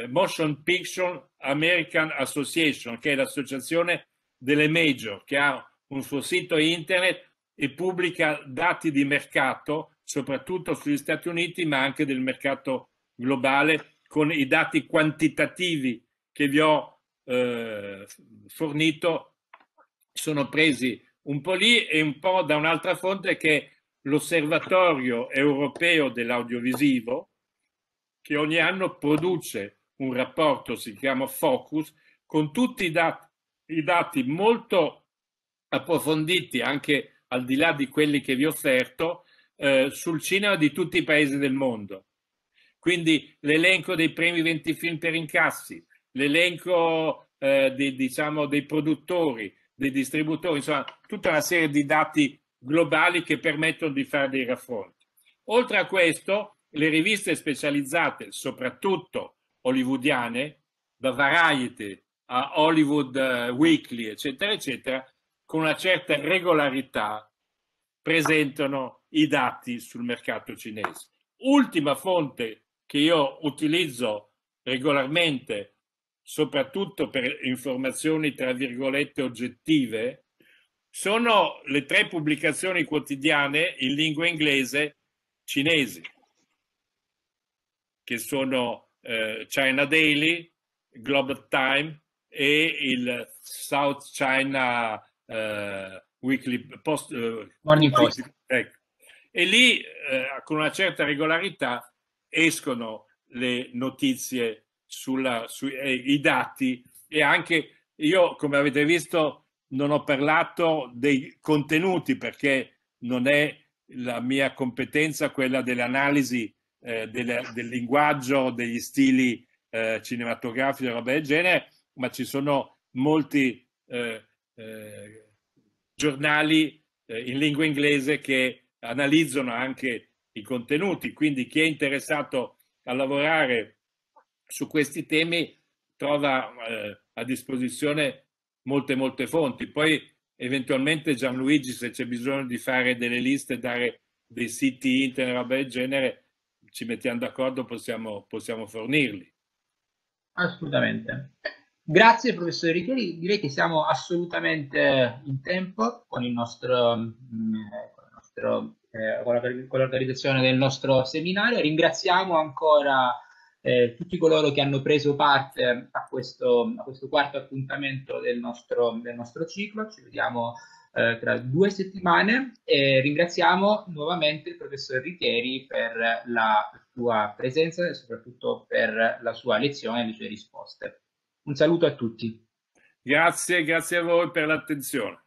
eh Motion Picture American Association, che è l'associazione delle major, che ha un suo sito internet e pubblica dati di mercato, soprattutto sugli Stati Uniti, ma anche del mercato globale, con i dati quantitativi che vi ho eh, fornito, sono presi un po' lì e un po' da un'altra fonte che è l'Osservatorio europeo dell'audiovisivo, che ogni anno produce un rapporto, si chiama Focus, con tutti i dati, i dati molto approfonditi anche al di là di quelli che vi ho offerto eh, sul cinema di tutti i paesi del mondo. Quindi l'elenco dei primi 20 film per incassi, l'elenco eh, di, diciamo, dei produttori, dei distributori, insomma tutta una serie di dati globali che permettono di fare dei raffronti. Oltre a questo, le riviste specializzate, soprattutto hollywoodiane, da Variety a Hollywood eh, Weekly, eccetera, eccetera, con una certa regolarità presentano i dati sul mercato cinese. Ultima fonte che io utilizzo regolarmente, soprattutto per informazioni tra virgolette oggettive, sono le tre pubblicazioni quotidiane in lingua inglese cinesi, che sono eh, China Daily, Global Time e il South China eh, weekly Post, eh, Morning Post. Ecco. E lì eh, con una certa regolarità escono le notizie sulla, sui eh, i dati e anche io, come avete visto, non ho parlato dei contenuti perché non è la mia competenza quella dell'analisi eh, del, del, linguaggio, degli stili eh, cinematografici e roba del genere, ma ci sono molti eh, eh, giornali eh, in lingua inglese che analizzano anche i contenuti, quindi chi è interessato a lavorare su questi temi trova eh, a disposizione molte molte fonti. Poi eventualmente Gianluigi se c'è bisogno di fare delle liste, dare dei siti internet, roba del genere, ci mettiamo d'accordo, possiamo, possiamo fornirli. Assolutamente. Grazie professore Richeri, direi che siamo assolutamente in tempo con, nostro, mm, con, nostro, eh, con l'organizzazione del nostro seminario. Ringraziamo ancora eh, tutti coloro che hanno preso parte a questo, a questo quarto appuntamento del nostro, del nostro, ciclo. Ci vediamo eh, tra due settimane e ringraziamo nuovamente il professor Richeri per la sua presenza e soprattutto per la sua lezione e le sue risposte. Un saluto a tutti. Grazie, grazie a voi per l'attenzione.